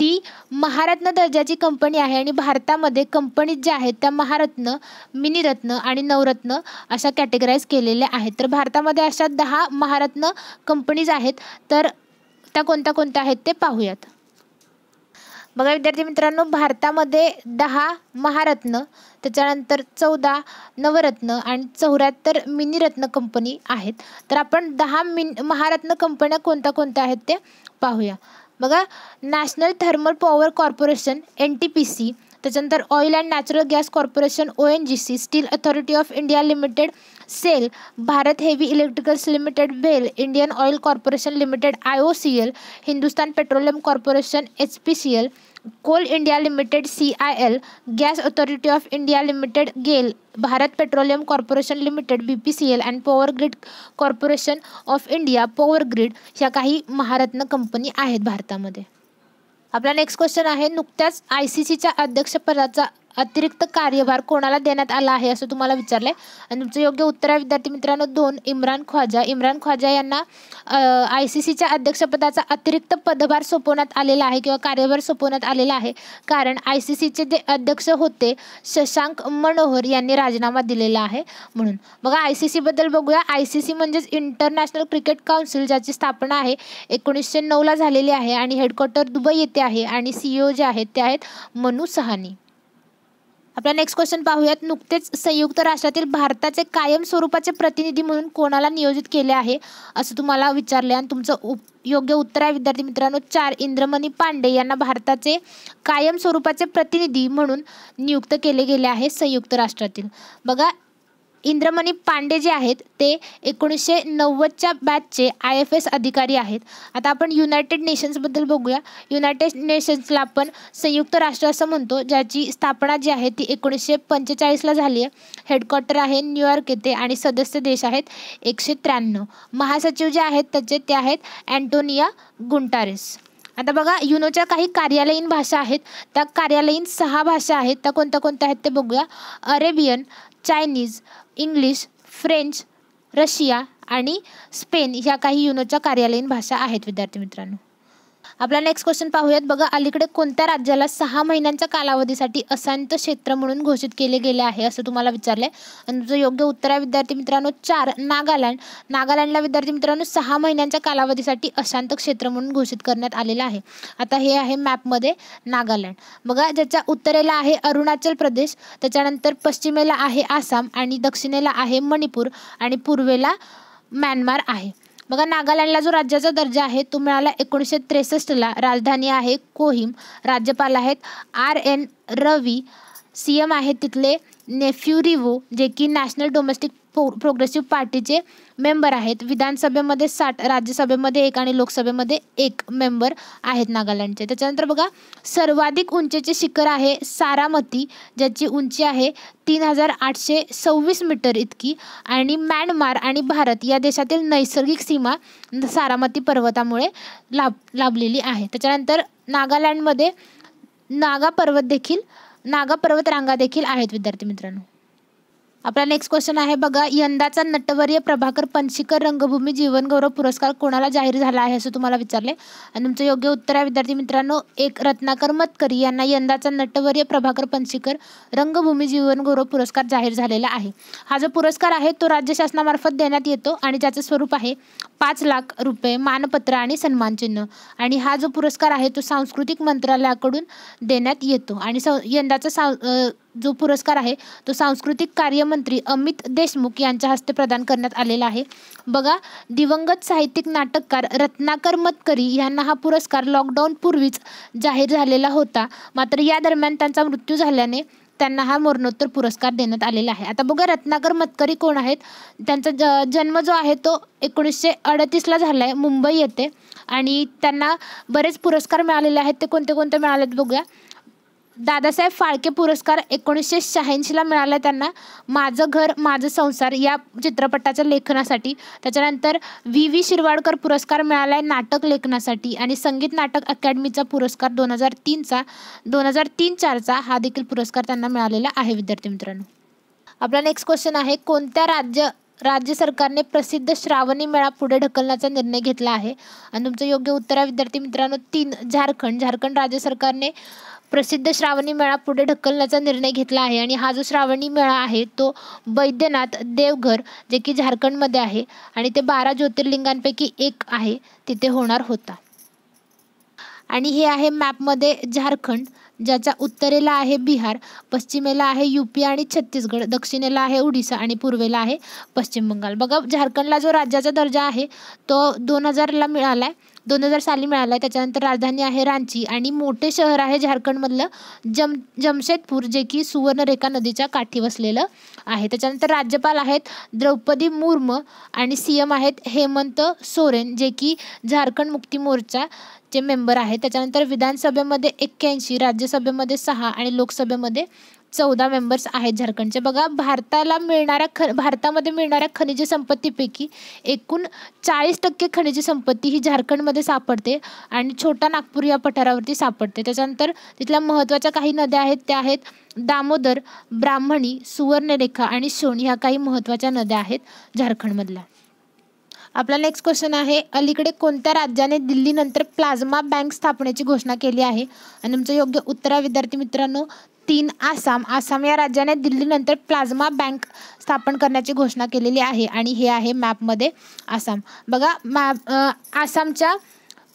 ती महारत्न दर्जाची कंपनी आहे आणि भारतामध्ये कंपनीज ज्या आहेत त्या महारत्न मिनिरत्न आणि नवरत्न अशा कॅटेगराईज केलेल्या आहेत तर भारतामध्ये अशा दहा महारत्न कंपनीज आहेत तर त्या कोणत्या कोणत्या आहेत ते पाहूयात बघा विद्यार्थी मित्रांनो भारतामध्ये दहा महारत्न त्याच्यानंतर चौदा नवरत्न आणि चौऱ्याहत्तर रत्न कंपनी आहेत तर आपण दहा मिन महारत्न कंपन्या कोणत्या कोणत्या आहेत ते पाहूया बघा national thermal power corporation N T P C त्याच्यानंतर oil and natural gas corporation O N G C steel authority of India limited SAIL Bharat heavy electricals limited BHEL Indian oil corporation limited I O C L Hindustan petroleum corporation H P C L coal India limited C I L gas authority of India limited GAIL Bharat petroleum corporation limited B P C L and power grid corporation of India power grid ह्या काही महारत्न कंपनी आहेत भारतामध्ये आपला नेक्स्ट क्वेश्चन आहे नुकत्याच आय सी सीच्या अध्यक्षपदाचा अतिरिक्त कार्यभार कोणाला देण्यात आला आहे असं तुम्हाला विचारलंय आणि तुमचं योग्य उत्तर आहे विद्यार्थी मित्रांनो दोन इम्रान ख्वाजा इम्रान ख्वाजा यांना आय सी सीच्या अध्यक्षपदाचा अतिरिक्त पदभार सोपवण्यात आलेला आहे किंवा कार्यभार सोपवण्यात आलेला आहे कारण आय सी सीचे जे अध्यक्ष होते शशांक मनोहर यांनी राजीनामा दिलेला आहे म्हणून बघा आय सी सीबद्दल बघूया आय सी सी म्हणजेच इंटरनॅशनल क्रिकेट काउन्सिल ज्याची स्थापना आहे एकोणीसशे नऊला झालेली आहे आणि हेडक्वार्टर दुबई येथे आहे आणि सीईओ e जे आहेत ते आहेत मनु सहानी आपला नेक्स्ट क्वेश्चन पाहूयात नुकतेच संयुक्त राष्ट्रातील भारताचे कायम स्वरूपाचे प्रतिनिधी म्हणून कोणाला नियोजित केले आहे असं तुम्हाला विचारले आणि तुमचं योग्य उत्तर आहे विद्यार्थी मित्रांनो चार इंद्रमणी पांडे यांना भारताचे कायम स्वरूपाचे प्रतिनिधी म्हणून नियुक्त केले गेले आहे संयुक्त राष्ट्रातील बघा इंद्रमणी पांडे जे आहेत ते एकोणीसशे नव्वदच्या बॅचचे आय एफ एस अधिकारी आहेत आता आपण युनायटेड नेशन्सबद्दल बघूया युनायटेड नेशन्सला आपण संयुक्त राष्ट्र असं म्हणतो ज्याची स्थापना जी आहे ती एकोणीसशे पंचेचाळीसला झाली आहे हेडक्वार्टर आहे न्यूयॉर्क येथे आणि सदस्य देश आहेत एकशे त्र्याण्णव महासचिव जे आहेत त्याचे ते आहेत अँटोनिया गुंटारेस आता बघा युनोच्या काही कार्यालयीन भाषा आहेत त्या कार्यालयीन सहा भाषा आहेत त्या कोणत्या कोणत्या आहेत ते बघूया Arabian Chinese English French Russia आणि स्पेन ह्या काही युनोच्या कार्यालयीन भाषा आहेत विद्यार्थी मित्रांनो आपला नेक्स्ट क्वेश्चन पाहूयात बघा अलीकडे कोणत्या राज्याला सहा महिन्यांच्या कालावधीसाठी अशांत क्षेत्र म्हणून घोषित केले गेले आहे असं तुम्हाला विचारलंय आहे आणि तुझं योग्य उत्तर आहे विद्यार्थी मित्रांनो चार नागालँड नागालँडला विद्यार्थी मित्रांनो सहा महिन्यांच्या कालावधीसाठी अशांत क्षेत्र म्हणून घोषित करण्यात आलेलं आहे आता हे आहे मॅपमध्ये नागालँड बघा ज्याच्या उत्तरेला आहे अरुणाचल प्रदेश त्याच्यानंतर पश्चिमेला आहे आसाम आणि दक्षिणेला आहे मणिपूर आणि पूर्वेला म्यानमार आहे बघा नागालँडला जो राज्याचा दर्जा आहे तो मिळाला एकोणीसशे त्रेसष्टला राजधानी आहे कोहिम राज्यपाल आहेत R N Ravi C M आहेत तिथले रिवो जे की नॅशनल डोमेस्टिक प्रो प्रोग्रेसिव्ह पार्टीचे मेंबर आहेत विधानसभेमध्ये साठ राज्यसभेमध्ये एक आणि लोकसभेमध्ये एक मेंबर आहेत नागालँडचे त्याच्यानंतर बघा सर्वाधिक उंचीचे शिखर आहे सारामती ज्याची उंची आहे तीन हजार आठशे सव्वीस मीटर इतकी आणि म्यानमार आणि भारत या देशातील नैसर्गिक सीमा सारामती पर्वतामुळे लाभ लाभलेली आहे त्याच्यानंतर नागालँडमध्ये नागा पर्वत देखील नागा पर्वत रांगा देखील आहेत विद्यार्थी मित्रांनो आपला नेक्स्ट क्वेश्चन आहे बघा यंदाचा नटवर्य प्रभाकर पंचीकर रंगभूमी जीवनगौरव पुरस्कार कोणाला जाहीर झाला आहे असं तुम्हाला विचारले आणि तुमचं योग्य उत्तर आहे विद्यार्थी मित्रांनो एक रत्नाकर मतकरी यांना यंदाचा नटवर्य प्रभाकर पंचीकर रंगभूमी जीवनगौरव पुरस्कार जाहीर झालेला आहे हा जो पुरस्कार आहे तो राज्य शासनामार्फत देण्यात येतो आणि ज्याचं स्वरूप आहे पाच लाख रुपये मानपत्र आणि सन्मानचिन्ह आणि हा जो पुरस्कार आहे तो सांस्कृतिक मंत्रालयाकडून देण्यात येतो आणि यंदाचा जो पुरस्कार आहे तो सांस्कृतिक कार्यमंत्री अमित देशमुख यांच्या हस्ते प्रदान करण्यात आलेला आहे बघा दिवंगत साहित्यिक नाटककार रत्नाकर मतकरी यांना हा पुरस्कार लॉकडाऊन पूर्वीच जाहीर झालेला होता मात्र या दरम्यान त्यांचा मृत्यू झाल्याने त्यांना हा मरणोत्तर पुरस्कार देण्यात आलेला आहे आता बघा रत्नाकर मतकरी कोण आहेत त्यांचा ज जन्म जो आहे तो एकोणीसशे अडतीसला झाला आहे मुंबई येथे आणि त्यांना बरेच पुरस्कार मिळालेले आहेत ते कोणते कोणते मिळालेत बघूया दादासाहेब फाळके पुरस्कार एकोणीसशे शहाऐंशीला मिळाला त्यांना माझं घर माझं संसार या चित्रपटाच्या लेखनासाठी त्याच्यानंतर व्ही व्ही शिरवाडकर पुरस्कार मिळाला आहे नाटक लेखनासाठी आणि संगीत नाटक अकॅडमीचा पुरस्कार दोन हजार तीनचा दोन हजार तीन चारचा हा देखील पुरस्कार त्यांना मिळालेला आहे विद्यार्थी मित्रांनो आपला नेक्स्ट क्वेश्चन आहे कोणत्या राज्य राज्य सरकारने प्रसिद्ध श्रावणी मेळा पुढे ढकलण्याचा निर्णय घेतला आहे आणि तुमचं योग्य उत्तर आहे विद्यार्थी मित्रांनो तीन झारखंड झारखंड राज्य सरकारने प्रसिद्ध श्रावणी मेळा पुढे ढकलण्याचा निर्णय घेतला आहे आणि हा जो श्रावणी मेळा आहे तो बैद्यनाथ देवघर जे की झारखंडमध्ये आहे आणि ते बारा ज्योतिर्लिंगांपैकी एक आहे तिथे होणार होता आणि हे आहे मॅपमध्ये झारखंड ज्याच्या उत्तरेला आहे बिहार पश्चिमेला आहे यूपी आणि छत्तीसगड दक्षिणेला आहे ओडिसा आणि पूर्वेला आहे पश्चिम बंगाल बघा झारखंडला जो राज्याचा दर्जा आहे तो दोन हजारला मिळाला आहे दोन हजार साली मिळाला आहे त्याच्यानंतर राजधानी आहे रांची आणि मोठे शहर आहे झारखंडमधलं जम जमशेदपूर जे की सुवर्णरेखा नदीच्या काठी वसलेलं आहे त्याच्यानंतर राज्यपाल आहेत द्रौपदी मुर्म आणि सी एम आहेत हेमंत सोरेन जे की झारखंड मुक्ती मोर्चा जे मेंबर आहेत त्याच्यानंतर विधानसभेमध्ये एक्क्याऐंशी राज्यसभेमध्ये सहा आणि लोकसभेमध्ये चौदा मेंबर्स आहेत झारखंडचे बघा भारताला मिळणाऱ्या ख भारतामध्ये मिळणाऱ्या खनिज संपत्तीपैकी एकूण चाळीस टक्के खनिज संपत्ती ही झारखंडमध्ये सापडते आणि छोटा नागपूर या पठारावरती सापडते त्याच्यानंतर तिथल्या महत्त्वाच्या काही नद्या आहेत त्या आहेत दामोदर ब्राह्मणी सुवर्णरेखा आणि सोन ह्या काही महत्त्वाच्या नद्या आहेत झारखंडमधल्या आपला नेक्स्ट क्वेश्चन आहे अलीकडे कोणत्या राज्याने दिल्लीनंतर प्लाझ्मा बँक स्थापनेची घोषणा केली आहे आणि आमचं योग्य उत्तर आहे विद्यार्थी मित्रांनो तीन आसाम आसाम या राज्याने दिल्लीनंतर प्लाझ्मा बँक स्थापन करण्याची घोषणा केलेली आहे आणि हे आहे मॅपमध्ये आसाम बघा मॅप आसामच्या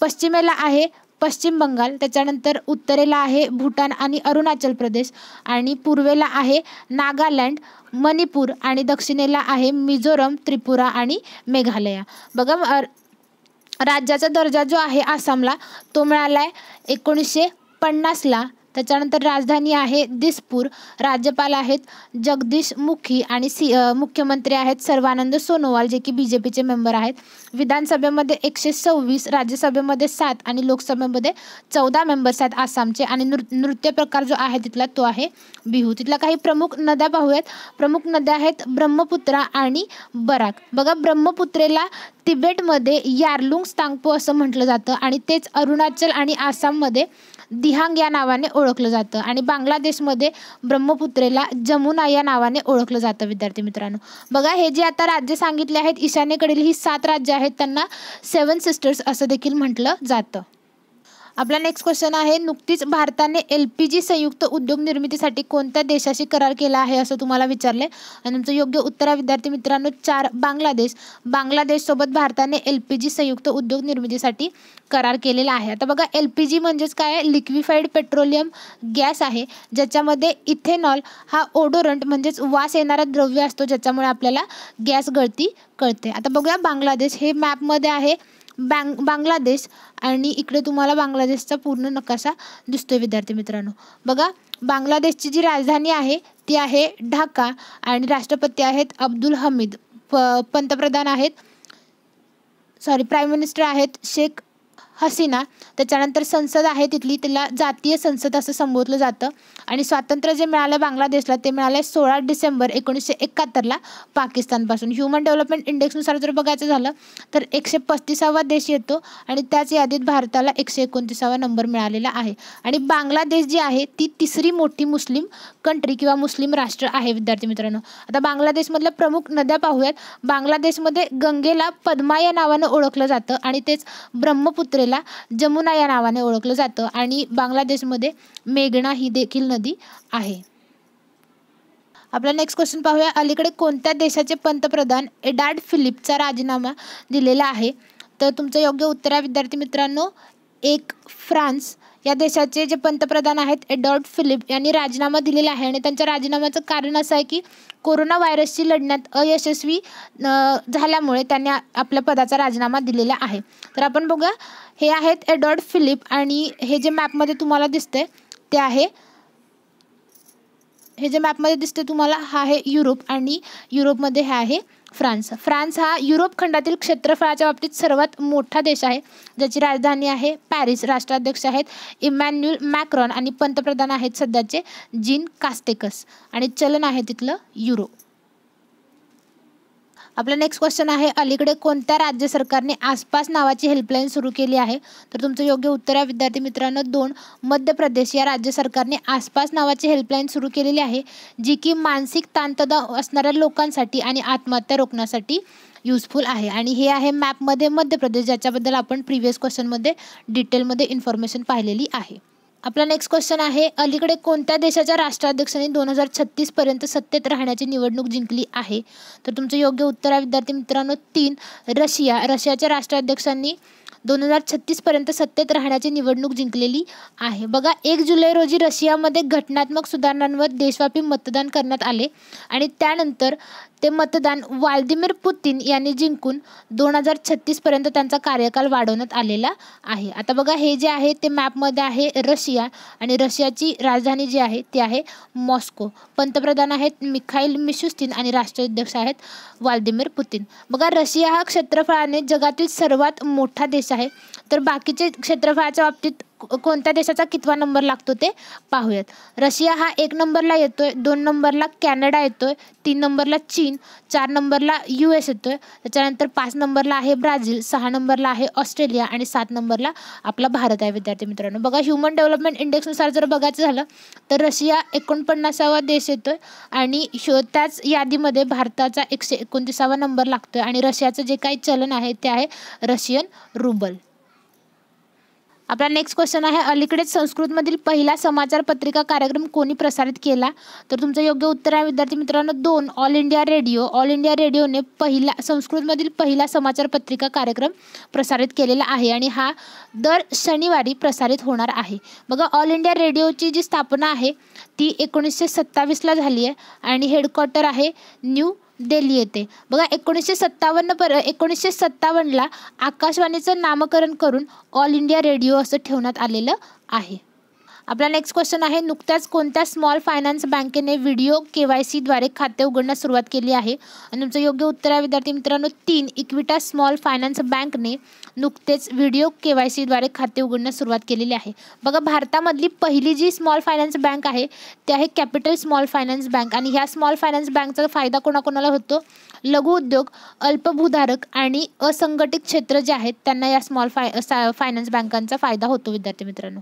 पश्चिमेला आहे पश्चिम बंगाल त्याच्यानंतर उत्तरेला आहे भूटान आणि अरुणाचल प्रदेश आणि पूर्वेला आहे नागालँड मणिपूर आणि दक्षिणेला आहे मिझोरम त्रिपुरा आणि मेघालय बघा राज्याचा दर्जा जो आहे आसामला तो मिळाला आहे एकोणीसशे पन्नासला त्याच्यानंतर राजधानी आहे दिसपूर राज्यपाल आहेत जगदीश मुखी आणि सी मुख्यमंत्री आहेत सर्वानंद सोनोवाल जे की बी जे पीचे मेंबर आहेत विधानसभेमध्ये एकशे सव्वीस राज्यसभेमध्ये सात आणि लोकसभेमध्ये चौदा मेंबर्स आहेत आसामचे आणि नृ नृत्य प्रकार जो आहे तिथला तो आहे बिहू तिथल्या काही प्रमुख नद्या पाहूयात प्रमुख नद्या आहेत ब्रह्मपुत्रा आणि बराक बघा ब्रह्मपुत्रेला तिबेटमध्ये यारलुंग स्तांगपो असं म्हटलं जातं आणि तेच अरुणाचल आणि आसाममध्ये दिहांग या नावाने ओळखलं जातं आणि बांगलादेशमध्ये ब्रह्मपुत्रेला जमुना या नावाने ओळखलं जातं विद्यार्थी मित्रांनो बघा हे जे आता राज्य सांगितले आहेत ईशान्येकडील ही सात राज्य आहेत त्यांना सेवन सिस्टर्स असं देखील म्हटलं जातं आपला नेक्स्ट क्वेश्चन आहे नुकतीच भारताने एल पी जी संयुक्त उद्योग निर्मितीसाठी कोणत्या देशाशी करार केला आहे असं तुम्हाला विचारले आणि तुमचं योग्य उत्तर आहे विद्यार्थी मित्रांनो चार बांगलादेश बांगलादेशसोबत भारताने एल पी जी संयुक्त उद्योग निर्मितीसाठी करार केलेला आहे आता बघा एल पी जी म्हणजेच काय लिक्विफाईड पेट्रोलियम गॅस आहे ज्याच्यामध्ये इथेनॉल हा ओडोरंट म्हणजेच वास येणारा द्रव्य असतो ज्याच्यामुळे आपल्याला गॅस गळती कळते आता बघूया बांगलादेश हे मॅपमध्ये आहे बांग बांगलादेश आणि इकडे तुम्हाला बांगलादेशचा पूर्ण नकाशा दिसतोय विद्यार्थी मित्रांनो बघा बांगलादेशची जी राजधानी आहे ती आहे ढाका आणि राष्ट्रपती आहेत अब्दुल हमीद प पंतप्रधान आहेत सॉरी प्राईम मिनिस्टर आहेत शेख हसीना त्याच्यानंतर संसद आहे तिथली तिला जातीय संसद असं संबोधलं जातं आणि स्वातंत्र्य जे मिळालं बांगलादेशला ते मिळालं आहे सोळा डिसेंबर एकोणीसशे एकाहत्तरला पाकिस्तानपासून ह्युमन डेव्हलपमेंट इंडेक्सनुसार जर बघायचं झालं तर एकशे पस्तीसावा देश येतो आणि त्याच यादीत भारताला एकशे एकोणतीसावा नंबर मिळालेला आहे आणि बांगलादेश जी आहे ती तिसरी मोठी मुस्लिम कंट्री किंवा मुस्लिम राष्ट्र आहे विद्यार्थी मित्रांनो आता बांगलादेशमधल्या प्रमुख नद्या पाहूयात बांगलादेशमध्ये गंगेला पद्मा या नावानं ओळखलं जातं आणि तेच ब्रह्मपुत्र नदीमालेला जमुना या नावाने ओळखलं जातं आणि बांगलादेशमध्ये मेघना ही देखील नदी आहे आपला नेक्स्ट क्वेश्चन पाहूया अलीकडे कोणत्या देशाचे पंतप्रधान एडार्ड फिलिपचा राजीनामा दिलेला आहे तर तुमचं योग्य उत्तर आहे विद्यार्थी मित्रांनो एक फ्रान्स या देशाचे जे पंतप्रधान आहेत एडॉल्ट फिलिप यांनी राजीनामा दिलेला आहे आणि त्यांच्या राजीनाम्याचं कारण असं आहे की कोरोना व्हायरसशी लढण्यात अयशस्वी झाल्यामुळे त्यांनी आपल्या पदाचा राजीनामा दिलेला आहे तर आपण बघा हे आहेत एडॉल्ट फिलिप आणि हे जे मॅपमध्ये तुम्हाला दिसतंय ते आहे हे जे मॅपमध्ये दिसते तुम्हाला हा आहे युरोप आणि युरोपमध्ये हे आहे फ्रान्स फ्रान्स हा युरोप खंडातील क्षेत्रफळाच्या बाबतीत सर्वात मोठा देश आहे ज्याची राजधानी आहे पॅरिस राष्ट्राध्यक्ष आहेत इमॅन्युअल मॅक्रॉन आणि पंतप्रधान आहेत सध्याचे जीन कास्टेकस आणि चलन आहे तिथलं युरो आपला नेक्स्ट क्वेश्चन आहे अलीकडे कोणत्या राज्य सरकारने आसपास नावाची हेल्पलाईन सुरू केली आहे तर तुमचं योग्य उत्तर आहे विद्यार्थी मित्रांनो दोन मध्य प्रदेश या राज्य सरकारने आसपास नावाची हेल्पलाईन सुरू केलेली आहे जी की मानसिक तांतदा असणाऱ्या लोकांसाठी आणि आत्महत्या रोखण्यासाठी युजफुल आहे आणि हे आहे मॅपमध्ये मध्य प्रदेश ज्याच्याबद्दल आपण प्रिव्हियस क्वेश्चनमध्ये डिटेलमध्ये इन्फॉर्मेशन पाहिलेली आहे आपला नेक्स्ट क्वेश्चन आहे अलीकडे कोणत्या देशाच्या राष्ट्राध्यक्षांनी दोन हजार छत्तीस पर्यंत सत्तेत राहण्याची निवडणूक जिंकली आहे तर तुमचं योग्य उत्तर आहे विद्यार्थी मित्रांनो तीन रशिया रशियाच्या राष्ट्राध्यक्षांनी दोन हजार पर्यंत सत्तेत राहण्याची निवडणूक जिंकलेली आहे बघा एक जुलै रोजी रशियामध्ये घटनात्मक सुधारणांवर देशव्यापी मतदान करण्यात आले आणि त्यानंतर ते मतदान व्लादिमीर पुतीन यांनी जिंकून दोन हजार छत्तीसपर्यंत त्यांचा कार्यकाल वाढवण्यात आलेला आहे आता बघा हे जे आहे ते मॅपमध्ये आहे रशिया आणि रशियाची राजधानी जी आहे ती आहे मॉस्को पंतप्रधान आहेत मिखाईल मिशुस्तीन आणि राष्ट्राध्यक्ष आहेत व्लादिमीर पुतीन बघा रशिया हा क्षेत्रफळाने जगातील सर्वात मोठा देश आहे तर बाकीचे क्षेत्रफळाच्या बाबतीत कोणत्या देशाचा कितवा नंबर लागतो ते पाहूयात रशिया हा एक नंबरला येतोय दोन नंबरला कॅनडा येतोय तीन नंबरला चीन चार नंबरला यू एस येतोय त्याच्यानंतर पाच नंबरला आहे ब्राझील सहा नंबरला आहे ऑस्ट्रेलिया आणि सात नंबरला आपला भारत आहे विद्यार्थी मित्रांनो बघा ह्युमन डेव्हलपमेंट इंडेक्सनुसार जर बघायचं झालं तर रशिया एकोणपन्नासावा देश येतोय आणि शो त्याच यादीमध्ये भारताचा एकशे एकोणतीसावा नंबर लागतोय आणि रशियाचं जे काही चलन आहे ते आहे रशियन रुबल आपला नेक्स्ट क्वेश्चन आहे अलीकडेच संस्कृतमधील पहिला समाचार पत्रिका कार्यक्रम कोणी प्रसारित केला तर तुमचं योग्य उत्तर आहे विद्यार्थी मित्रांनो दोन All India Radio All India रेडिओने पहिला संस्कृतमधील पहिला समाचार पत्रिका कार्यक्रम प्रसारित केलेला आहे आणि हा दर शनिवारी प्रसारित होणार आहे बघा ऑल इंडिया रेडिओची जी स्थापना आहे ती एकोणीसशे सत्तावीसला झाली आहे आणि हेडक्वार्टर आहे न्यू दिल्ली येते बघा एकोणीसशे सत्तावन्न पर एकोणीसशे सत्तावन्नला आकाशवाणीचं नामकरण करून ऑल इंडिया रेडिओ असं ठेवण्यात आलेलं आहे आपला नेक्स्ट क्वेश्चन आहे नुकत्याच कोणत्या स्मॉल फायनान्स बँकेने व्हिडिओ के वाय सीद्वारे खाते उघडण्यास सुरुवात केली आहे आणि तुमचं योग्य उत्तर आहे विद्यार्थी मित्रांनो तीन इक्विटा स्मॉल फायनान्स बँकने नुकतेच व्हिडिओ के वाय सीद्वारे खाते उघडण्यास सुरुवात केलेली आहे बघा भारतामधली पहिली जी स्मॉल फायनान्स बँक आहे ते आहे कॅपिटल स्मॉल फायनान्स बँक आणि ह्या स्मॉल फायनान्स बँकचा फायदा कोणाकोणाला होतो लघु उद्योग अल्पभूधारक आणि असंघटित क्षेत्र जे आहेत त्यांना या स्मॉल फाय फायनान्स बँकांचा फायदा होतो विद्यार्थी मित्रांनो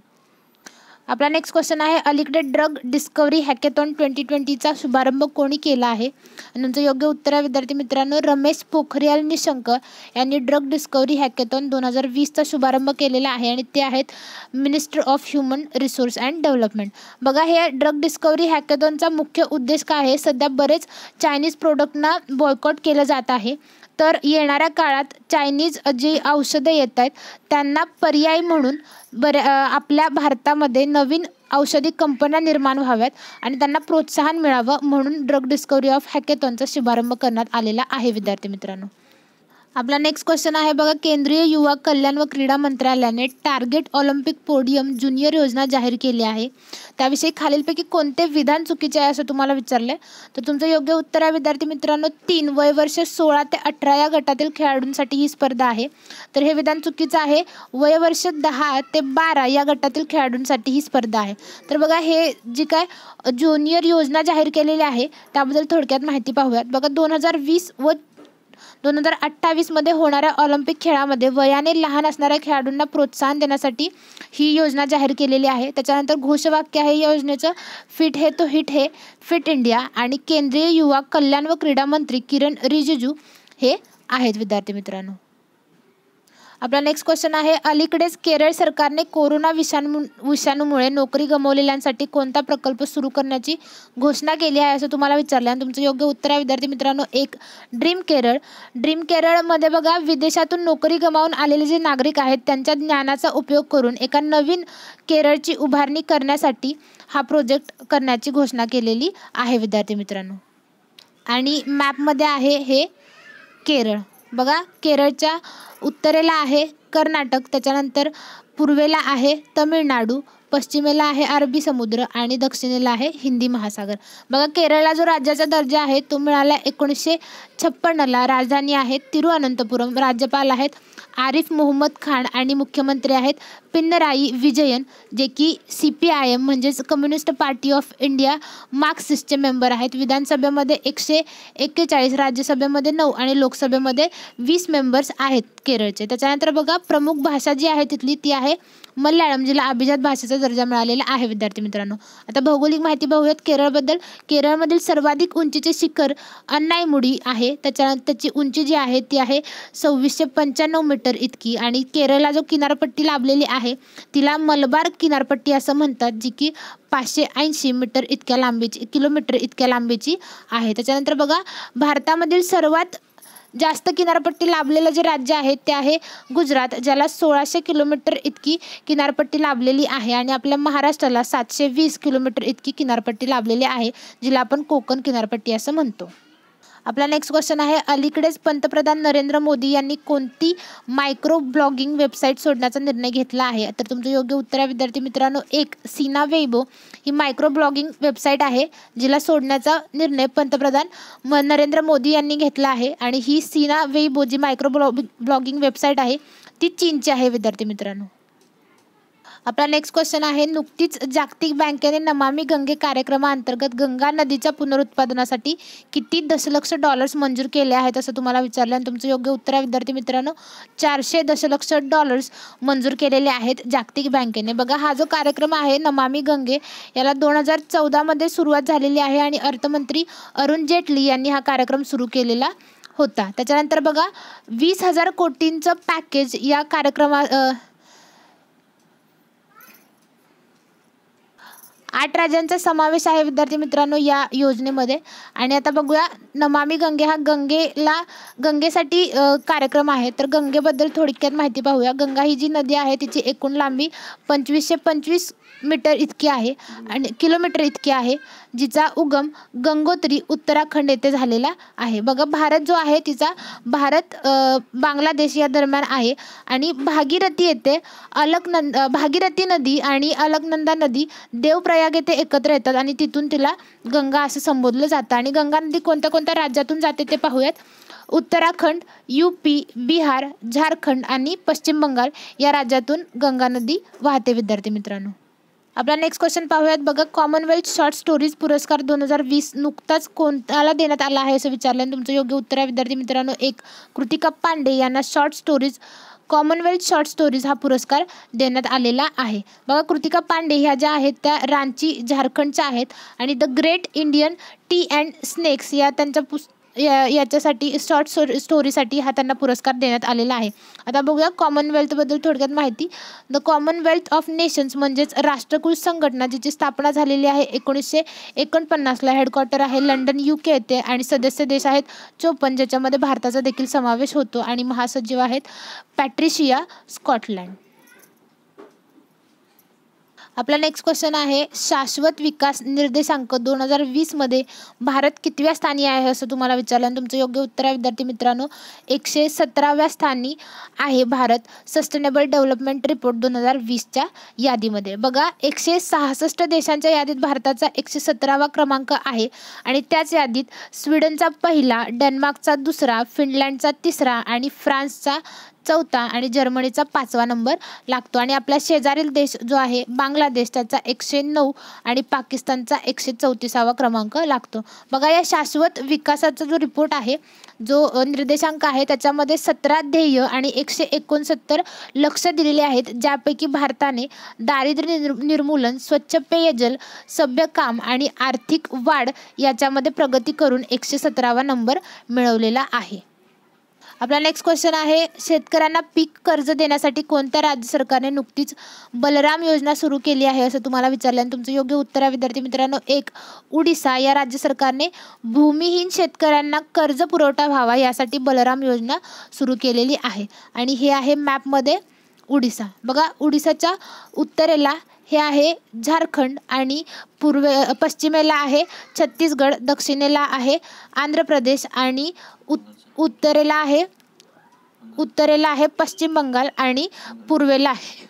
आपला नेक्स्ट क्वेश्चन आहे अलीकडे ड्रग डिस्कवरी हॅकेथॉन ट्वेंटी ट्वेंटीचा शुभारंभ कोणी केला आहे नंतर योग्य उत्तर आहे विद्यार्थी मित्रांनो रमेश पोखरियाल निशंक यांनी ड्रग डिस्कवरी हॅकेथॉन दोन हजार वीसचा शुभारंभ केलेला आहे आणि ते आहेत minister of human resource and development बघा हे ड्रग डिस्कवरी हॅकेथॉनचा मुख्य उद्देश काय आहे सध्या बरेच चायनीज प्रोडक्टना बॉयकॉट केलं जात आहे तर येणाऱ्या काळात चायनीज जी औषधं येत आहेत त्यांना पर्याय म्हणून बर आपल्या भारतामध्ये नवीन औषधी कंपन्या निर्माण व्हाव्यात आणि त्यांना प्रोत्साहन मिळावं म्हणून ड्रग डिस्कवरी ऑफ हॅकेथॉनचा शुभारंभ करण्यात आलेला आहे विद्यार्थी मित्रांनो आपला नेक्स्ट क्वेश्चन आहे बघा केंद्रीय युवा कल्याण व क्रीडा मंत्रालयाने टार्गेट ऑलिम्पिक पोडियम ज्युनियर योजना जाहीर केली आहे त्याविषयी खालीलपैकी कोणते विधान चुकीचे आहे असं तुम्हाला विचारले तर तुमचं योग्य उत्तर आहे विद्यार्थी मित्रांनो तीन वय वर्ष सोळा ते अठरा या गटातील खेळाडूंसाठी ही स्पर्धा आहे तर हे विधान चुकीचं आहे वय वर्ष दहा ते बारा या गटातील खेळाडूंसाठी ही स्पर्धा आहे तर बघा हे जी काय ज्युनियर योजना जाहीर केलेली आहे त्याबद्दल थोडक्यात माहिती पाहूयात बघा दोन हजार वीस व दोन हजार अठ्ठावीसमध्ये होणाऱ्या ऑलिम्पिक खेळामध्ये वयाने लहान असणाऱ्या खेळाडूंना प्रोत्साहन देण्यासाठी ही योजना जाहीर केलेली आहे त्याच्यानंतर घोषवाक्य आहे या योजनेचं फिट हे तो हिट हे फिट इंडिया आणि केंद्रीय युवा कल्याण व क्रीडा मंत्री किरण रिजिजू हे आहेत विद्यार्थी मित्रांनो आपला नेक्स्ट क्वेश्चन आहे अलीकडेच केरळ सरकारने कोरोना विषाणू विषाणूमुळे नोकरी गमावलेल्यांसाठी कोणता प्रकल्प सुरू करण्याची घोषणा केली आहे असं तुम्हाला विचारलं आणि तुमचं योग्य उत्तर आहे विद्यार्थी मित्रांनो एक ड्रीम केरळ ड्रीम केरळमध्ये बघा विदेशातून नोकरी गमावून आलेले जे नागरिक आहेत त्यांच्या ज्ञानाचा उपयोग करून एका नवीन केरळची उभारणी करण्यासाठी हा प्रोजेक्ट करण्याची घोषणा केलेली आहे विद्यार्थी मित्रांनो आणि मॅपमध्ये आहे हे केरळ बघा केरळच्या उत्तरेला आहे कर्नाटक त्याच्यानंतर पूर्वेला आहे तमिळनाडू पश्चिमेला आहे अरबी समुद्र आणि दक्षिणेला आहे हिंदी महासागर बघा केरळला जो राज्याचा दर्जा आहे तो मिळाला एकोणीसशे छप्पन्नला राजधानी आहे तिरुअनंतपुरम राज्यपाल आहेत आरिफ मोहम्मद खान आणि मुख्यमंत्री आहेत पिनराई विजयन जे की सी पी आय एम म्हणजेच कम्युनिस्ट पार्टी ऑफ इंडिया मार्क्सिस्टचे मेंबर आहेत विधानसभेमध्ये एकशे एक्केचाळीस राज्यसभेमध्ये नऊ आणि लोकसभेमध्ये वीस मेंबर्स आहेत केरळचे त्याच्यानंतर बघा प्रमुख भाषा जी आहे तिथली ती आहे मल्याळम जिला अभिजात भाषेचा दर्जा मिळालेला आहे विद्यार्थी मित्रांनो आता भौगोलिक माहिती पाहूयात केरळबद्दल केरळमधील सर्वाधिक उंचीचे शिखर अन्नायमुडी आहे त्याच्या त्याची उंची जी आहे ती आहे सव्वीसशे पंच्याण्णव मीटर इतकी आणि केरळला जो किनारपट्टी लाभलेली आहे तिला मलबार किनारपट्टी असं म्हणतात जी की पाचशे ऐंशी मीटर इतक्या लांबीची किलोमीटर इतक्या लांबीची आहे त्याच्यानंतर बघा भारतामधील सर्वात जास्त किनारपट्टी लाभलेलं जे राज्य आहे ते आहे गुजरात ज्याला सोळाशे किलोमीटर इतकी किनारपट्टी लाभलेली आहे आणि आपल्या महाराष्ट्राला सातशे वीस किलोमीटर इतकी किनारपट्टी लाभलेली आहे जिला आपण कोकण किनारपट्टी असं म्हणतो आपला नेक्स्ट क्वेश्चन आहे अलीकडेच पंतप्रधान नरेंद्र मोदी यांनी कोणती मायक्रो ब्लॉगिंग वेबसाईट सोडण्याचा निर्णय घेतला आहे तर तुमचं योग्य उत्तर आहे विद्यार्थी मित्रांनो एक सीना वेबो ही मायक्रो ब्लॉगिंग वेबसाईट आहे जिला सोडण्याचा निर्णय पंतप्रधान नरेंद्र मोदी यांनी घेतला आहे आणि ही सीना वेबो जी मायक्रो ब्लॉग ब्लॉगिंग वेबसाईट आहे ती चीनची आहे विद्यार्थी मित्रांनो आपला नेक्स्ट क्वेश्चन आहे नुकतीच जागतिक बँकेने नमामी गंगे कार्यक्रमाअंतर्गत गंगा नदीच्या पुनरुत्पादनासाठी किती दशलक्ष डॉलर्स मंजूर केले आहेत असं तुम्हाला विचारलं आणि तुमचं योग्य उत्तर आहे विद्यार्थी मित्रांनो चारशे दशलक्ष डॉलर्स मंजूर केलेले आहेत जागतिक बँकेने बघा हा जो कार्यक्रम आहे नमामी गंगे याला दोन हजार चौदामध्ये सुरुवात झालेली आहे आणि अर्थमंत्री अरुण जेटली यांनी हा कार्यक्रम सुरू केलेला होता त्याच्यानंतर बघा वीस हजार कोटींचं पॅकेज या कार्यक्रमा आठ राज्यांचा समावेश आहे विद्यार्थी मित्रांनो या योजनेमध्ये आणि आता बघूया नमामी गंगे हा गंगेला गंगेसाठी कार्यक्रम आहे तर गंगेबद्दल थोडक्यात माहिती पाहूया गंगा ही जी नदी आहे तिची एकूण लांबी पंचवीसशे पंचवीस मीटर इतकी आहे आणि किलोमीटर इतकी आहे जिचा उगम गंगोत्री उत्तराखंड येथे झालेला आहे बघा भारत जो आहे तिचा भारत बांगलादेश या दरम्यान आहे आणि भागीरथी येथे अलकनंद भागीरथी नदी आणि अलकनंदा नदी देवप्रयाग येथे एकत्र येतात आणि तिथून तिला गंगा असं संबोधलं जातं आणि गंगा नदी कोणत्या कोणत्या राज्यातून जाते ते पाहूयात उत्तराखंड यूपी बिहार झारखंड आणि पश्चिम बंगाल या राज्यातून गंगा नदी वाहते विद्यार्थी मित्रांनो आपला नेक्स्ट क्वेश्चन पाहूयात बघा कॉमनवेल्थ शॉर्ट स्टोरीज पुरस्कार दोन हजार वीस नुकताच कोणाला देण्यात आला आहे असं विचारलं आणि तुमचं योग्य उत्तर आहे विद्यार्थी मित्रांनो एक कृतिका पांडे यांना short stories Commonwealth short stories हा पुरस्कार देण्यात आलेला आहे बघा कृतिका पांडे ह्या ज्या आहेत त्या रांची झारखंडच्या आहेत आणि the great Indian tea and snakes या त्यांच्या पुस्त या याच्यासाठी शॉर्ट स्टो स्टोरीसाठी हा त्यांना पुरस्कार देण्यात आलेला आहे आता बघूया कॉमनवेल्थबद्दल थोडक्यात माहिती द कॉमनवेल्थ ऑफ नेशन्स म्हणजेच राष्ट्रकुल संघटना जिची स्थापना झालेली आहे एकोणीसशे एकोणपन्नासला हेडक्वार्टर आहे लंडन यू के येथे आणि सदस्य देश आहेत चोपन्न ज्याच्यामध्ये भारताचा देखील समावेश होतो आणि महासचिव आहेत पॅट्रिशिया स्कॉटलँड आपला नेक्स्ट क्वेश्चन आहे शाश्वत विकास निर्देशांक दोन हजार वीसमध्ये भारत कितव्या स्थानी आहे असं तुम्हाला विचारलं तुमचं योग्य उत्तर आहे विद्यार्थी मित्रांनो एकशे सतराव्या स्थानी आहे भारत सस्टेनेबल डेव्हलपमेंट रिपोर्ट दोन हजार वीसच्या यादीमध्ये बघा एकशे सहासष्ट देशांच्या यादीत भारताचा एकशे सतरावा क्रमांक आहे आणि त्याच यादीत स्वीडनचा पहिला डेन्मार्कचा दुसरा फिनलँडचा तिसरा आणि फ्रान्सचा चौथा आणि जर्मनीचा पाचवा नंबर लागतो आणि आपला शेजारील देश जो आहे बांगलादेश त्याचा एकशे नऊ आणि पाकिस्तानचा एकशे चौतीसावा क्रमांक लागतो बघा या शाश्वत विकासाचा जो रिपोर्ट आहे जो निर्देशांक आहे त्याच्यामध्ये सतरा ध्येय आणि एकशे एकोणसत्तर लक्ष दिलेले आहेत ज्यापैकी भारताने दारिद्र्य निर्मूलन स्वच्छ पेयजल सभ्य काम आणि आर्थिक वाढ याच्यामध्ये प्रगती करून एकशे सतरावा नंबर मिळवलेला आहे आपला नेक्स्ट क्वेश्चन आहे शेतकऱ्यांना पीक कर्ज देण्यासाठी कोणत्या राज्य सरकारने नुकतीच बलराम योजना सुरू केली आहे असं तुम्हाला विचारलं आणि तुमचं योग्य उत्तर आहे विद्यार्थी मित्रांनो एक उडिसा या राज्य सरकारने भूमिहीन शेतकऱ्यांना कर्ज पुरवठा व्हावा यासाठी बलराम योजना सुरू केलेली आहे आणि हे आहे मॅपमध्ये उडिसा बघा उडिसाच्या उत्तरेला हे आहे झारखंड आणि पूर्वे पश्चिमेला आहे छत्तीसगड दक्षिणेला आहे आंध्र प्रदेश आणि उत् उत्तरेला आहे उत्तरेला आहे पश्चिम बंगाल आणि पूर्वेला आहे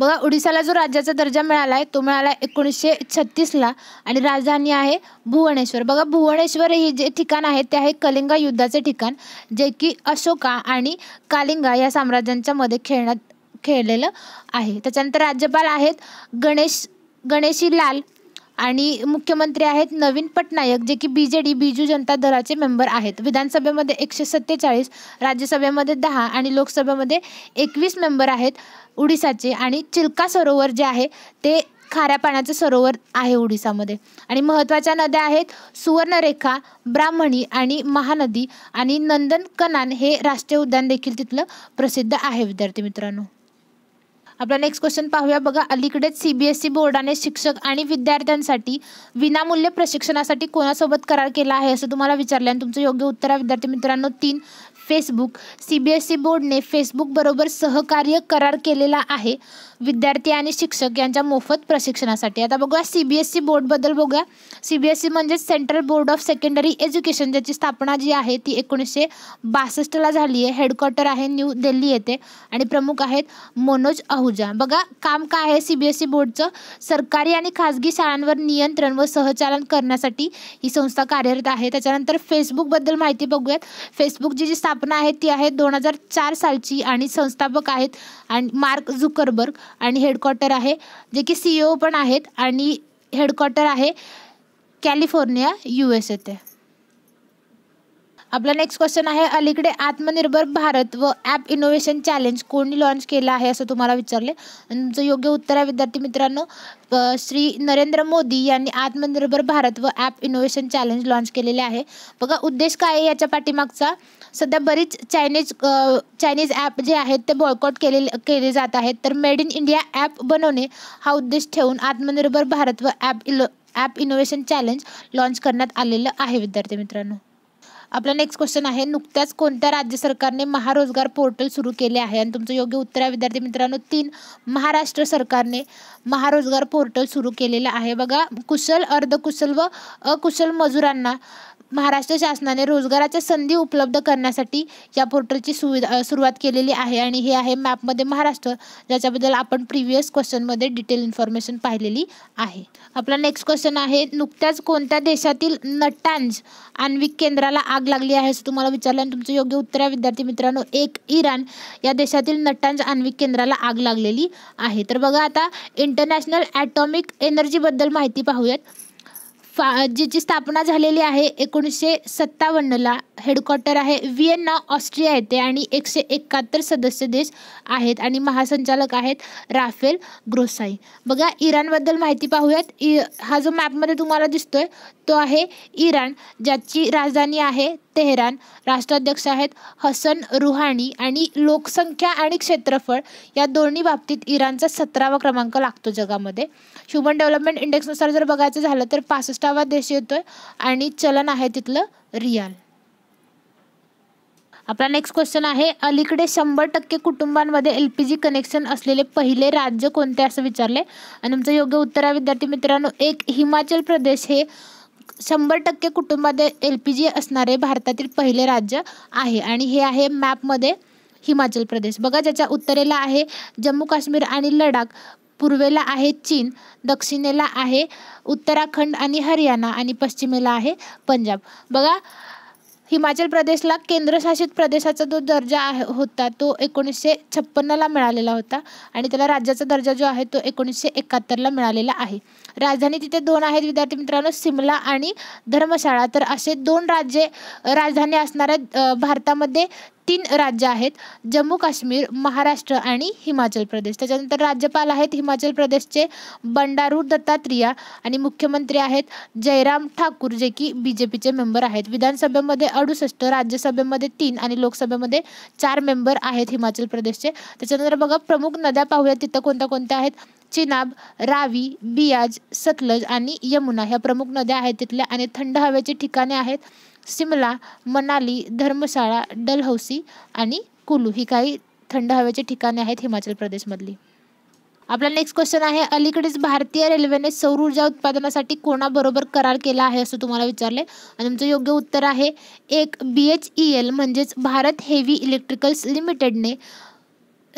बघा उडीसाला जो राज्याचा दर्जा मिळाला आहे तो मिळाला एकोणीसशे छत्तीसला आणि राजधानी आहे भुवनेश्वर बघा भुवनेश्वर हे जे ठिकाण आहे ते आहे कलिंगा युद्धाचे ठिकाण जे की अशोका आणि कालिंगा या साम्राज्यांच्या मध्ये खेळण्यात खेळलेलं आहे त्याच्यानंतर राज्यपाल आहेत गणेश गणेशी लाल आणि मुख्यमंत्री आहेत नवीन पटनायक जे की बी जे डी बिजू जनता दलाचे मेंबर आहेत विधानसभेमध्ये एकशे सत्तेचाळीस राज्यसभेमध्ये दहा आणि लोकसभेमध्ये एकवीस मेंबर आहेत ओडिसाचे आणि चिल्का सरोवर जे आहे ते खाऱ्या पाण्याचं सरोवर आहे ओडिसामध्ये आणि महत्त्वाच्या नद्या आहेत सुवर्णरेखा ब्राह्मणी आणि महानदी आणि नंदन कनान हे राष्ट्रीय उद्यान देखील तिथलं प्रसिद्ध आहे विद्यार्थी मित्रांनो आपला नेक्स्ट क्वेश्चन पाहूया बघा अलीकडेच सीबीएसई e बोर्डाने शिक्षक आणि विद्यार्थ्यांसाठी विनामूल्य प्रशिक्षणासाठी कोणासोबत करार केला आहे असं तुम्हाला विचारलं आणि तुमचं योग्य उत्तर आहे विद्यार्थी मित्रांनो तीन फेसबुक सीबीएसई e बोर्डने फेसबुकबरोबर सहकार्य करार केलेला आहे विद्यार्थी आणि शिक्षक यांच्या मोफत प्रशिक्षणासाठी आता बघूया सीबीएसई e बोर्डबद्दल बघूया सीबीएसई e म्हणजे central board of secondary education ज्याची स्थापना जी आहे ती एकोणीसशे बासष्टला झाली आहे हेडक्वार्टर आहे न्यू दिल्ली येथे आणि प्रमुख आहेत मनोज आहुजा बघा काम काय आहे सीबीएसई बोर्डचं सरकारी आणि खाजगी शाळांवर नियंत्रण व सहचालन करण्यासाठी ही संस्था कार्यरत आहे त्याच्यानंतर फेसबुकबद्दल माहिती बघूयात फेसबुकची जी स्थापना स्थापना आहे ती आहे दोन हजार चार सालची आणि संस्थापक आहेत आणि मार्क झुकरबर्ग आणि हेडक्वार्टर आहे जे की सी e पण आहेत आणि हेडक्वार्टर आहे कॅलिफोर्निया यू एस येथे आपला नेक्स्ट क्वेश्चन आहे अलीकडे आत्मनिर्भर भारत व ॲप इनोव्हेशन चॅलेंज कोणी लॉन्च केलं आहे असं तुम्हाला विचारले आणि तुमचं योग्य उत्तर आहे विद्यार्थी मित्रांनो श्री नरेंद्र मोदी यांनी आत्मनिर्भर भारत व ॲप इनोव्हेशन चॅलेंज लॉन्च केलेले आहे बघा उद्देश काय आहे याच्या पाठीमागचा सध्या बरीच चायनीज चायनीज ॲप जे आहेत ते बॉयकॉट केले केले जात आहेत तर मेड इन इंडिया ॲप बनवणे हा उद्देश ठेवून आत्मनिर्भर भारत व ॲप इलो ॲप इनोव्हेशन चॅलेंज लॉन्च करण्यात आलेलं आहे विद्यार्थी मित्रांनो आपला नेक्स्ट क्वेश्चन आहे नुकत्याच कोणत्या राज्य सरकारने महारोजगार पोर्टल सुरू केले आहे आणि तुमचं योग्य उत्तर आहे विद्यार्थी मित्रांनो तीन महाराष्ट्र सरकारने महारोजगार पोर्टल सुरू केलेलं आहे बघा कुशल अर्धकुशल व अकुशल मजुरांना महाराष्ट्र शासनाने रोजगाराच्या संधी उपलब्ध करण्यासाठी या पोर्टलची सुविधा सुरुवात केलेली आहे आणि हे आहे मॅपमध्ये महाराष्ट्र ज्याच्याबद्दल आपण प्रिव्हियस क्वेश्चनमध्ये डिटेल इन्फॉर्मेशन पाहिलेली आहे आपला नेक्स्ट क्वेश्चन आहे नुकत्याच कोणत्या देशातील नटांज आण्विक केंद्राला आग लागली आहे असं तुम्हाला विचारलं आणि तुमचं योग्य उत्तर आहे विद्यार्थी मित्रांनो एक इराण या देशातील नटांज आण्विक केंद्राला आग लागलेली आहे तर बघा आता इंटरनॅशनल ॲटॉमिक एनर्जीबद्दल माहिती पाहूयात फा जिची स्थापना झालेली आहे एकोणीसशे सत्तावन्नला हेडक्वार्टर आहे व्हिएन्ना ऑस्ट्रिया येथे आणि एकशे एकाहत्तर सदस्य देश आहेत आणि महासंचालक आहेत राफेल ग्रोसाई बघा इराणबद्दल माहिती पाहूयात इ हा जो मॅपमध्ये तुम्हाला दिसतोय तो आहे इराण ज्याची राजधानी आहे तेहरान राष्ट्राध्यक्ष आहेत हसन रुहानी आणि लोकसंख्या आणि क्षेत्रफळ या दोन्ही बाबतीत इराणचा सतरावा क्रमांक लागतो जगामध्ये ह्युमन डेव्हलपमेंट इंडेक्सनुसार जर बघायचं झालं तर पासष्टावा देश येतोय आणि चलन आहे तिथलं रियाल आपला नेक्स्ट क्वेश्चन आहे अलीकडे शंभर टक्के कुटुंबांमध्ये एल पी जी कनेक्शन असलेले पहिले राज्य कोणते असं विचारले आणि तुमचं योग्य उत्तर आहे विद्यार्थी मित्रांनो एक हिमाचल प्रदेश हे शंभर टक्के कुटुंबात एल पी जी असणारे भारतातील पहिले राज्य आहे आणि हे आहे मॅपमध्ये हिमाचल प्रदेश बघा ज्याच्या उत्तरेला आहे जम्मू काश्मीर आणि लडाख पूर्वेला आहे चीन दक्षिणेला आहे उत्तराखंड आणि हरियाणा आणि पश्चिमेला आहे पंजाब बघा हिमाचल प्रदेशला केंद्रशासित प्रदेशाचा जो दर्जा आहे होता तो एकोणीसशे छप्पन्नला मिळालेला होता आणि त्याला राज्याचा दर्जा जो आहे तो एकोणीसशे एकाहत्तरला मिळालेला आहे राजधानी तिथे दोन आहेत विद्यार्थी मित्रांनो सिमला आणि धर्मशाळा तर असे दोन राज्ये राजधानी असणाऱ्या भारतामध्ये तीन राज्य आहेत जम्मू काश्मीर महाराष्ट्र आणि हिमाचल प्रदेश त्याच्यानंतर राज्यपाल आहेत हिमाचल प्रदेशचे बंडारू दत्तात्रिया आणि मुख्यमंत्री आहेत जयराम ठाकूर जे की बी जे पीचे मेंबर आहेत विधानसभेमध्ये अडुसष्ट राज्यसभेमध्ये तीन आणि लोकसभेमध्ये चार मेंबर आहेत हिमाचल प्रदेशचे त्याच्यानंतर बघा प्रमुख नद्या पाहूया तिथं कोणत्या कोणत्या आहेत चिनाब रावी बियाज सतलज आणि यमुना ह्या प्रमुख नद्या आहेत तिथल्या आणि थंड हवेची ठिकाणे आहेत सिमला मनाली धर्मशाळा डलहौसी आणि कुलू ही काही थंड हवेचे ठिकाणे आहेत हिमाचल प्रदेशमधली आपला नेक्स्ट क्वेश्चन आहे अलीकडेच भारतीय रेल्वेने सौर ऊर्जा उत्पादनासाठी कोणाबरोबर करार केला आहे असं तुम्हाला विचारले आणि तुमचं योग्य उत्तर आहे एक बी एच ई एल म्हणजेच भारत हेवी इलेक्ट्रिकल्स लिमिटेडने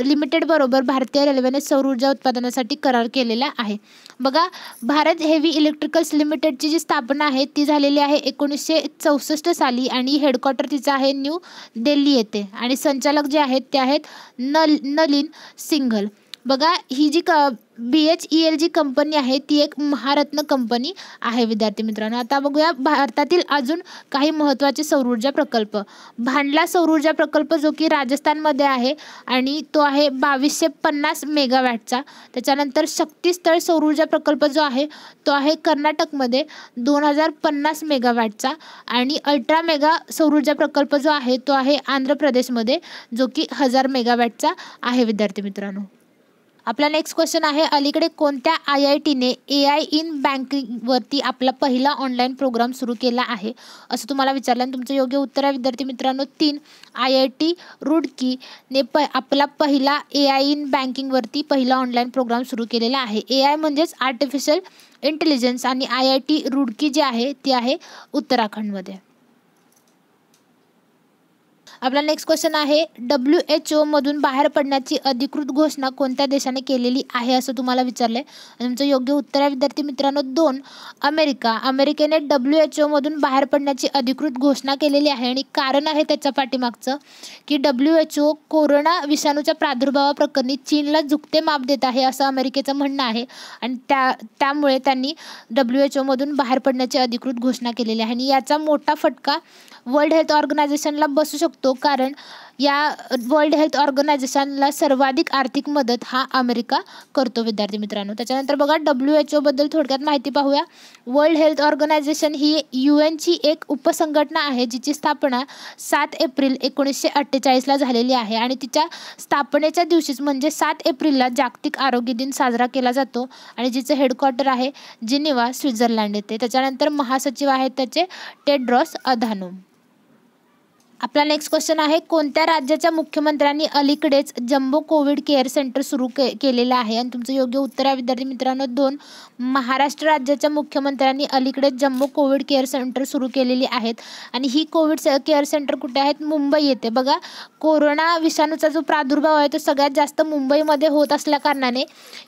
लिमिटेड लिमिटेडबरोबर भारतीय रेल्वेने सौर ऊर्जा उत्पादनासाठी करार केलेला आहे बघा भारत हेवी इलेक्ट्रिकल्स लिमिटेडची जी स्थापना आहे ती झालेली आहे एकोणीसशे चौसष्ट साली आणि हेडक्वार्टर तिचं आहे न्यू दिल्ली येथे आणि संचालक जे आहेत ते आहेत नल नलिन सिंघल बघा ही जी क बी एच ई एल जी कंपनी आहे ती एक महारत्न कंपनी आहे विद्यार्थी मित्रांनो आता बघूया भारतातील अजून काही महत्त्वाचे सौरऊर्जा प्रकल्प भांडला सौरऊर्जा प्रकल्प जो की राजस्थानमध्ये आहे आणि तो आहे बावीसशे पन्नास मेगावॅटचा त्याच्यानंतर शक्तीस्थळ सौरऊर्जा प्रकल्प जो आहे तो आहे कर्नाटकमध्ये दोन हजार पन्नास मेगावॅटचा आणि अल्ट्रा मेगा सौरऊर्जा प्रकल्प जो आहे तो आहे आंध्र प्रदेशमध्ये जो की हजार मेगावॅटचा आहे विद्यार्थी मित्रांनो आपला नेक्स्ट क्वेश्चन आहे अलीकडे कोणत्या आय आय टीने ए आय इन बँकिंगवरती आपला पहिला ऑनलाईन प्रोग्राम सुरू केला आहे असं तुम्हाला विचारलं आणि तुमचं योग्य उत्तर आहे विद्यार्थी मित्रांनो तीन आय आय टी रुडकीने प आपला पहिला ए आय इन बँकिंगवरती पहिला ऑनलाईन प्रोग्राम सुरू केलेला आहे ए आय म्हणजेच आर्टिफिशियल इंटेलिजन्स आणि आय आय टी रुडकी जी आहे ती आहे उत्तराखंडमध्ये आपला नेक्स्ट क्वेश्चन आहे डब्ल्यू एच ओमधून बाहेर पडण्याची अधिकृत घोषणा कोणत्या देशाने केलेली आहे असं तुम्हाला विचारलं आहे तुमचं योग्य उत्तर आहे विद्यार्थी मित्रांनो दोन अमेरिका अमेरिकेने डब्ल्यू एच ओमधून बाहेर पडण्याची अधिकृत घोषणा केलेली आहे आणि कारण आहे त्याच्या पाठीमागचं की डब्ल्यू एच ओ कोरोना विषाणूच्या प्रादुर्भावाप्रकरणी चीनला झुकते माप देत आहे असं अमेरिकेचं म्हणणं आहे आणि त्या त्यामुळे त्यांनी डब्ल्यू एच ओमधून बाहेर पडण्याची अधिकृत घोषणा केलेली आहे आणि याचा मोठा फटका वर्ल्ड हेल्थ ऑर्गनायझेशनला बसू शकतो कारण या वर्ल्ड हेल्थ ऑर्गनायझेशनला सर्वाधिक आर्थिक मदत हा अमेरिका करतो विद्यार्थी मित्रांनो त्याच्यानंतर बघा डब्ल्यू एच ओबद्दल थोडक्यात माहिती पाहूया वर्ल्ड हेल्थ ऑर्गनायझेशन ही यू एनची एक उपसंघटना आहे जिची स्थापना सात एप्रिल एकोणीसशे अठ्ठेचाळीसला झालेली आहे आणि तिच्या स्थापनेच्या दिवशीच म्हणजे सात एप्रिलला जागतिक आरोग्य दिन साजरा केला जातो आणि जिचं हेडक्वार्टर आहे जिनिवा स्वित्झर्लंड येथे त्याच्यानंतर महासचिव आहेत त्याचे टेड्रॉस अधानो आपला नेक्स्ट क्वेश्चन आहे कोणत्या राज्याच्या मुख्यमंत्र्यांनी अलीकडेच जम्बो कोविड केअर सेंटर सुरू के केलेलं आहे आणि तुमचं योग्य उत्तर आहे विद्यार्थी मित्रांनो दोन महाराष्ट्र राज्याच्या मुख्यमंत्र्यांनी अलीकडेच जम्बो कोविड केअर सेंटर सुरू केलेली आहेत आणि ही कोविड केअर सेंटर कुठे आहेत मुंबई येते बघा कोरोना विषाणूचा जो प्रादुर्भाव आहे तो सगळ्यात जास्त मुंबईमध्ये होत असल्याकारणाने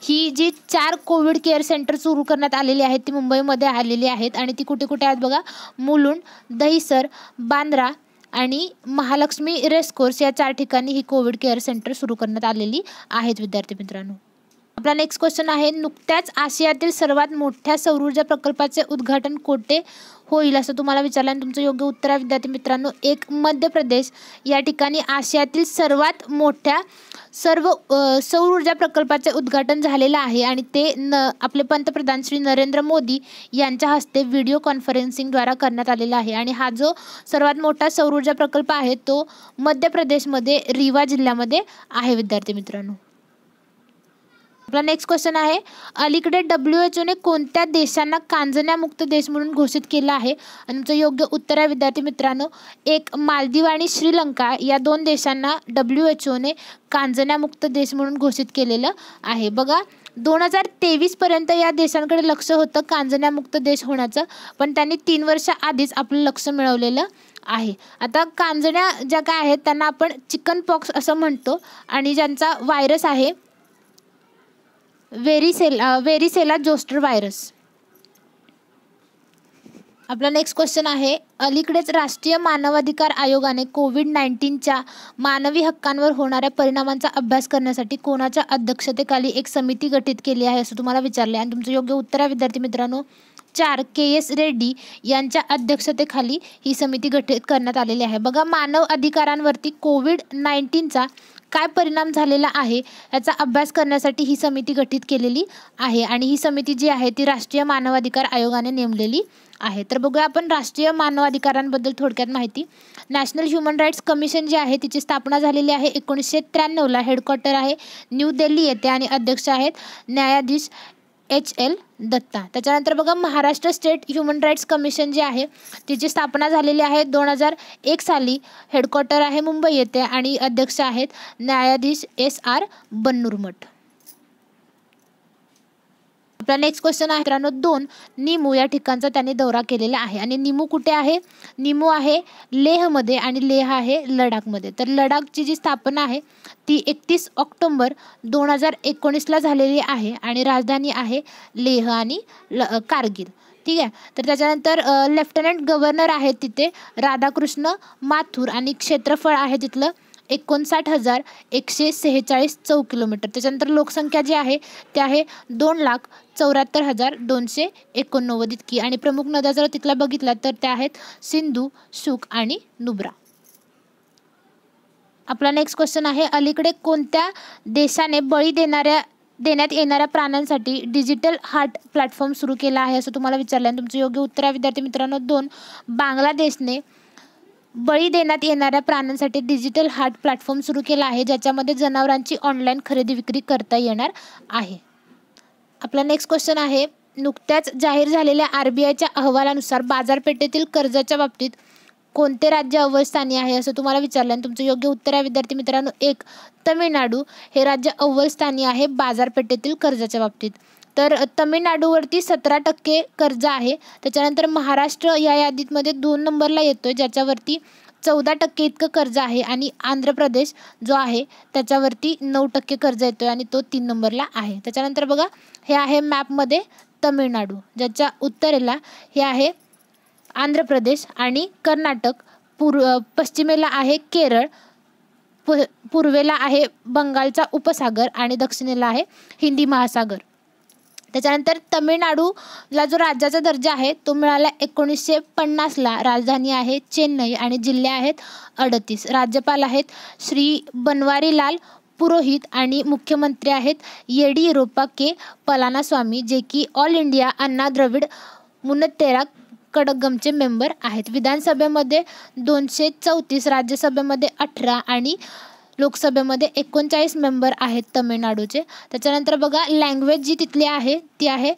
ही जी चार कोविड केअर सेंटर सुरू करण्यात आलेली आहेत ती मुंबईमध्ये आलेली आहेत आणि ती कुठे कुठे आहेत बघा मुलुंड दहिसर बांद्रा आणि महालक्ष्मी कोर्स या चार ठिकाणी ही कोविड केअर सेंटर सुरू करण्यात आलेली आहेत विद्यार्थी मित्रांनो आपला नेक्स्ट क्वेश्चन आहे नुकत्याच आशियातील सर्वात मोठ्या सौरऊर्जा प्रकल्पाचे उद्घाटन कोठे होईल असं तुम्हाला विचारलं आणि तुमचं योग्य उत्तर आहे विद्यार्थी मित्रांनो एक मध्य प्रदेश या ठिकाणी आशियातील सर्वात मोठ्या सर्व सौर ऊर्जा प्रकल्पाचे उद्घाटन झालेलं आहे आणि ते न आपले पंतप्रधान श्री नरेंद्र मोदी यांच्या हस्ते व्हिडिओ कॉन्फरन्सिंगद्वारा करण्यात आलेला आहे आणि हा जो सर्वात मोठा सौर ऊर्जा प्रकल्प आहे तो मध्य प्रदेशमध्ये रीवा जिल्ह्यामध्ये आहे विद्यार्थी मित्रांनो आपला नेक्स्ट क्वेश्चन आहे अलीकडे डब्ल्यू एच ओने कोणत्या देशांना कांजण्यामुक्त देश म्हणून घोषित केला आहे आणि योग्य उत्तर आहे विद्यार्थी मित्रांनो एक मालदीव आणि श्रीलंका या दोन देशांना डब्ल्यू एच ओने कांजण्यामुक्त देश म्हणून घोषित केलेलं आहे बघा दोन हजार तेवीसपर्यंत या देशांकडे लक्ष होतं कांजण्यामुक्त देश होण्याचं पण त्यांनी तीन वर्ष आधीच आपलं लक्ष मिळवलेलं आहे आता कांजण्या ज्या काय आहेत त्यांना आपण चिकन पॉक्स असं म्हणतो आणि ज्यांचा व्हायरस आहे वेरीसेल वेरीसेला जोस्टर व्हायरस आपला नेक्स्ट क्वेश्चन आहे अलीकडेच राष्ट्रीय मानवाधिकार आयोगाने कोविड नाईन्टीनच्या मानवी हक्कांवर होणाऱ्या परिणामांचा अभ्यास करण्यासाठी कोणाच्या अध्यक्षतेखाली एक समिती गठीत केली आहे असं तुम्हाला विचारले आणि तुमचं योग्य उत्तर आहे विद्यार्थी मित्रांनो चार के एस रेड्डी यांच्या अध्यक्षतेखाली ही समिती गठीत करण्यात आलेली आहे बघा मानव अधिकारांवरती कोविड नाईन्टीनचा काय परिणाम झालेला आहे याचा अभ्यास करण्यासाठी ही समिती गठीत केलेली आहे आणि ही समिती जी आहे ती राष्ट्रीय मानवाधिकार आयोगाने नेमलेली आहे तर बघूया आपण राष्ट्रीय मानवाधिकारांबद्दल थोडक्यात माहिती नॅशनल ह्युमन राईट्स कमिशन जे आहे तिची स्थापना झालेली आहे एकोणीसशे त्र्याण्णवला हेडक्वार्टर आहे न्यू दिल्ली येथे आणि अध्यक्ष आहेत न्यायाधीश एच एल दत्ता त्याच्यानंतर बघा Maharashtra state human rights commission जे आहे तिची स्थापना झालेली आहे दोन हजार एक साली हेडक्वार्टर आहे मुंबई येथे आणि अध्यक्ष आहेत न्यायाधीश एस आर बन्नुरमठ आपला नेक्स्ट क्वेश्चन आहे मित्रांनो दोन निमू या ठिकाणचा त्यांनी दौरा केलेला आहे आणि निमू कुठे आहे निमू आहे लेहमध्ये आणि लेह आहे लडाखमध्ये तर लडाखची जी स्थापना आहे ती एकतीस ऑक्टोंबर दोन हजार एकोणीसला झालेली आहे आणि राजधानी आहे लेह आणि ल कारगिल ठीक आहे तर त्याच्यानंतर लेफ्टनंट गव्हर्नर आहेत तिथे राधाकृष्ण माथूर आणि क्षेत्रफळ आहे तिथलं एकोणसाठ हजार एकशे सेहेचाळीस चौ किलोमीटर त्याच्यानंतर लोकसंख्या जी आहे ते आहे दोन लाख चौऱ्याहत्तर हजार दोनशे एकोणनव्वद इतकी आणि प्रमुख नद्या जर तिथला बघितला तर त्या आहेत सिंधू सुख आणि नुब्रा आपला नेक्स्ट क्वेश्चन आहे अलीकडे कोणत्या देशाने बळी देणाऱ्या देण्यात येणाऱ्या प्राण्यांसाठी डिजिटल हार्ट प्लॅटफॉर्म सुरू केला आहे असं तुम्हाला विचारलं आणि तुमचं योग्य उत्तर आहे विद्यार्थी मित्रांनो दोन बांगलादेशने बळी देण्यात येणाऱ्या प्राण्यांसाठी डिजिटल हार्ट प्लॅटफॉर्म सुरू केला आहे ज्याच्यामध्ये जनावरांची ऑनलाईन खरेदी विक्री करता येणार आहे आपला नेक्स्ट क्वेश्चन आहे नुकत्याच जाहीर झालेल्या आर बी आयच्या अहवालानुसार बाजारपेठेतील कर्जाच्या बाबतीत कोणते राज्य अव्वलस्थानी आहे असं तुम्हाला विचारलं आणि तुमचं योग्य उत्तर आहे विद्यार्थी मित्रांनो एक तमिळनाडू हे राज्य अव्वलस्थानी आहे बाजारपेठेतील कर्जाच्या बाबतीत तर तमिळनाडूवरती सतरा टक्के कर्ज आहे त्याच्यानंतर महाराष्ट्र या यादीतमध्ये दोन नंबरला येतो आहे ज्याच्यावरती चौदा टक्के इतकं कर्ज आहे आणि आंध्र प्रदेश जो आहे त्याच्यावरती नऊ टक्के कर्ज येतो आहे आणि तो तीन नंबरला आहे त्याच्यानंतर बघा हे आहे मॅपमध्ये तमिळनाडू ज्याच्या उत्तरेला हे आहे आंध्र प्रदेश आणि कर्नाटक पूर्व पश्चिमेला आहे केरळ पूर्वेला आहे बंगालचा उपसागर आणि दक्षिणेला आहे हिंदी महासागर त्याच्यानंतर तमिळनाडूला जो राज्याचा दर्जा आहे तो मिळाला एकोणीसशे पन्नासला राजधानी आहे चेन्नई आणि जिल्हे आहेत अडतीस राज्यपाल आहेत श्री बनवारीलाल पुरोहित आणि मुख्यमंत्री आहेत येडियुरप्पा के पलानास्वामी जे की ऑल इंडिया अण्णा द्रविड मुनतेरा कडगमचे मेंबर आहेत विधानसभेमध्ये दोनशे चौतीस राज्यसभेमध्ये अठरा आणि लोकसभेमध्ये एकोणचाळीस मेंबर आहेत तमिळनाडूचे त्याच्यानंतर बघा लँग्वेज जी तिथली आहे ती आहे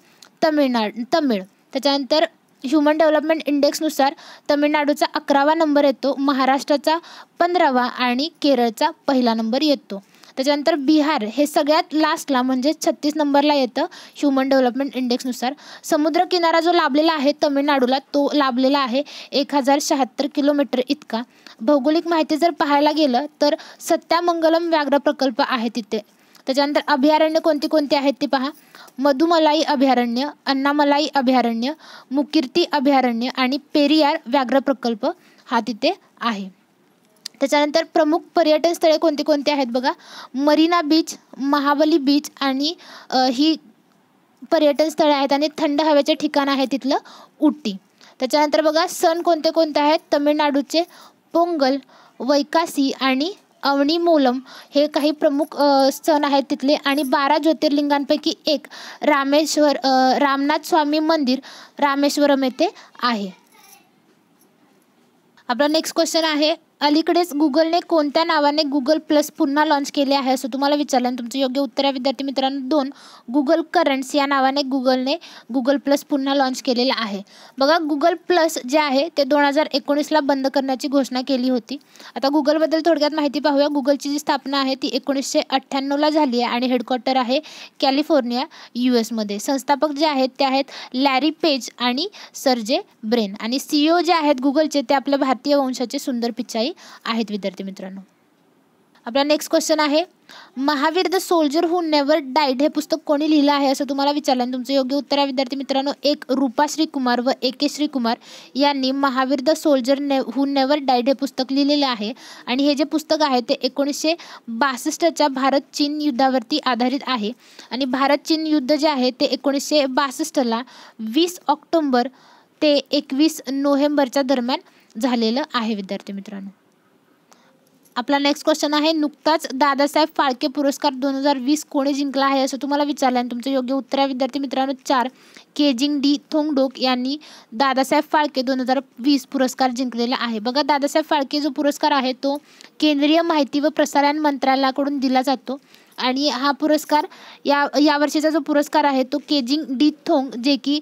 तमिळनाड तमिळ त्याच्यानंतर ह्युमन डेव्हलपमेंट इंडेक्सनुसार तमिळनाडूचा अकरावा नंबर येतो महाराष्ट्राचा पंधरावा आणि केरळचा पहिला नंबर येतो त्याच्यानंतर बिहार हे सगळ्यात लास्टला म्हणजे छत्तीस नंबरला येतं ह्युमन डेव्हलपमेंट इंडेक्सनुसार किनारा जो लाभलेला आहे तमिळनाडूला तो लाभलेला आहे एक हजार शहात्तर किलोमीटर इतका भौगोलिक माहिती जर पाहायला गेलं तर सत्यामंगलम व्याघ्र प्रकल्प आहे तिथे त्याच्यानंतर अभयारण्य कोणती कोणती आहेत ते पहा मधुमलाई अभयारण्य अन्नामलाई अभयारण्य मुकिर्ती अभयारण्य आणि पेरियार व्याघ्र प्रकल्प हा तिथे आहे त्याच्यानंतर प्रमुख पर्यटन स्थळे कोणती कोणती आहेत बघा मरीना बीच महाबली बीच आणि ही पर्यटन स्थळे आहेत आणि थंड हवेचे ठिकाण आहे तिथलं उट्टी त्याच्यानंतर बघा सण कोणते कोणते आहेत तमिळनाडूचे पोंगल वैकासी आणि अवनी मोलम हे काही प्रमुख सण आहेत तिथले आणि बारा ज्योतिर्लिंगांपैकी एक रामेश्वर रामनाथ स्वामी मंदिर रामेश्वरम येथे आहे आपला नेक्स्ट क्वेश्चन आहे अलीकडेच गुगलने कोणत्या नावाने गुगल प्लस पुन्हा लॉन्च केले आहे असं तुम्हाला विचारलं आणि तुमचं योग्य उत्तर आहे विद्यार्थी मित्रांनो दोन गुगल करंट्स या नावाने गुगलने गुगल प्लस पुन्हा लॉन्च केलेलं आहे बघा गुगल प्लस जे आहे ते दोन हजार एकोणीसला बंद करण्याची घोषणा केली होती आता गुगलबद्दल थोडक्यात माहिती पाहूया गुगलची जी स्थापना आहे ती एकोणीसशे अठ्ठ्याण्णवला झाली आहे आणि हेडक्वॉर्टर आहे कॅलिफोर्निया यू एसमध्ये संस्थापक जे आहेत ते आहेत लॅरी पेज आणि सर्जे ब्रेन आणि सीईओ e जे आहेत गुगलचे ते आपल्या भारतीय वंशाचे सुंदर पिचाई पर्याय आहेत विद्यार्थी मित्रांनो आपला नेक्स्ट क्वेश्चन आहे Mahavir the soldier who never died हे पुस्तक कोणी लिहिलं आहे असं तुम्हाला विचारलं आणि तुमचं योग्य उत्तर आहे विद्यार्थी मित्रांनो एक रूपा श्रीकुमार व ए के श्रीकुमार यांनी महावीर द सोल्जर ने हु नेवर डाईड हे पुस्तक लिहिलेलं आहे आणि हे जे पुस्तक आहे ते एकोणीसशे बासष्टच्या भारत चीन युद्धावरती आधारित आहे आणि भारत चीन युद्ध जे आहे ते एकोणीसशे बासष्टला वीस ऑक्टोंबर ते एकवीस नोव्हेंबरच्या दरम्यान झालेलं आहे विद्यार्थी मित्रांनो आपला नेक्स्ट क्वेश्चन आहे नुकताच दादासाहेब फाळके पुरस्कार दोन हजार वीस कोणी जिंकला आहे असं तुम्हाला विचारलं आणि तुमचं योग्य उत्तर आहे विद्यार्थी मित्रांनो चार केजिंग डी थोंगडोक यांनी दादासाहेब फाळके दोन हजार वीस पुरस्कार जिंकलेला आहे बघा दादासाहेब फाळके जो पुरस्कार आहे तो केंद्रीय माहिती व प्रसारण मंत्रालयाकडून दिला जातो आणि हा पुरस्कार या यावर्षीचा जो पुरस्कार आहे तो केजिंग डी थोंग जे की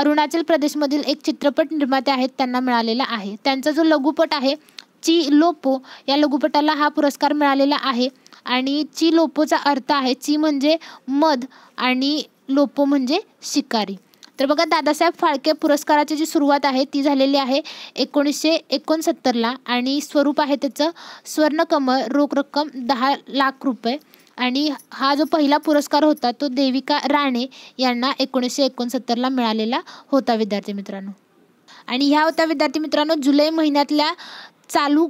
अरुणाचल प्रदेशमधील एक चित्रपट निर्माते आहेत त्यांना मिळालेला आहे त्यांचा जो लघुपट आहे ची लोपो या लघुपटाला हा पुरस्कार मिळालेला आहे आणि ची लोपोचा अर्थ आहे ची म्हणजे मध आणि लोपो म्हणजे शिकारी तर बघा दादासाहेब फाळके पुरस्काराची जी सुरुवात आहे ती झालेली आहे एकोणीसशे एकोणसत्तरला आणि स्वरूप आहे त्याचं स्वर्णकमळ रोख रक्कम दहा लाख रुपये आणि हा जो पहिला पुरस्कार होता तो देविका राणे यांना एकोणीसशे एकोणसत्तरला मिळालेला होता विद्यार्थी मित्रांनो आणि ह्या होत्या विद्यार्थी मित्रांनो जुलै महिन्यातल्या चालू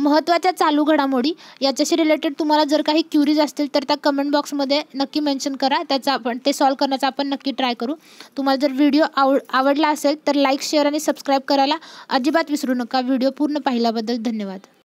महत्त्वाच्या चालू घडामोडी याच्याशी रिलेटेड तुम्हाला जर काही क्युरीज असतील तर त्या कमेंट बॉक्समध्ये नक्की मेन्शन करा त्याचा आपण ते सॉल्व करण्याचा आपण नक्की ट्राय करू तुम्हाला जर व्हिडिओ आव आवडला असेल तर लाईक शेअर आणि सबस्क्राईब करायला अजिबात विसरू नका व्हिडिओ पूर्ण पाहिल्याबद्दल धन्यवाद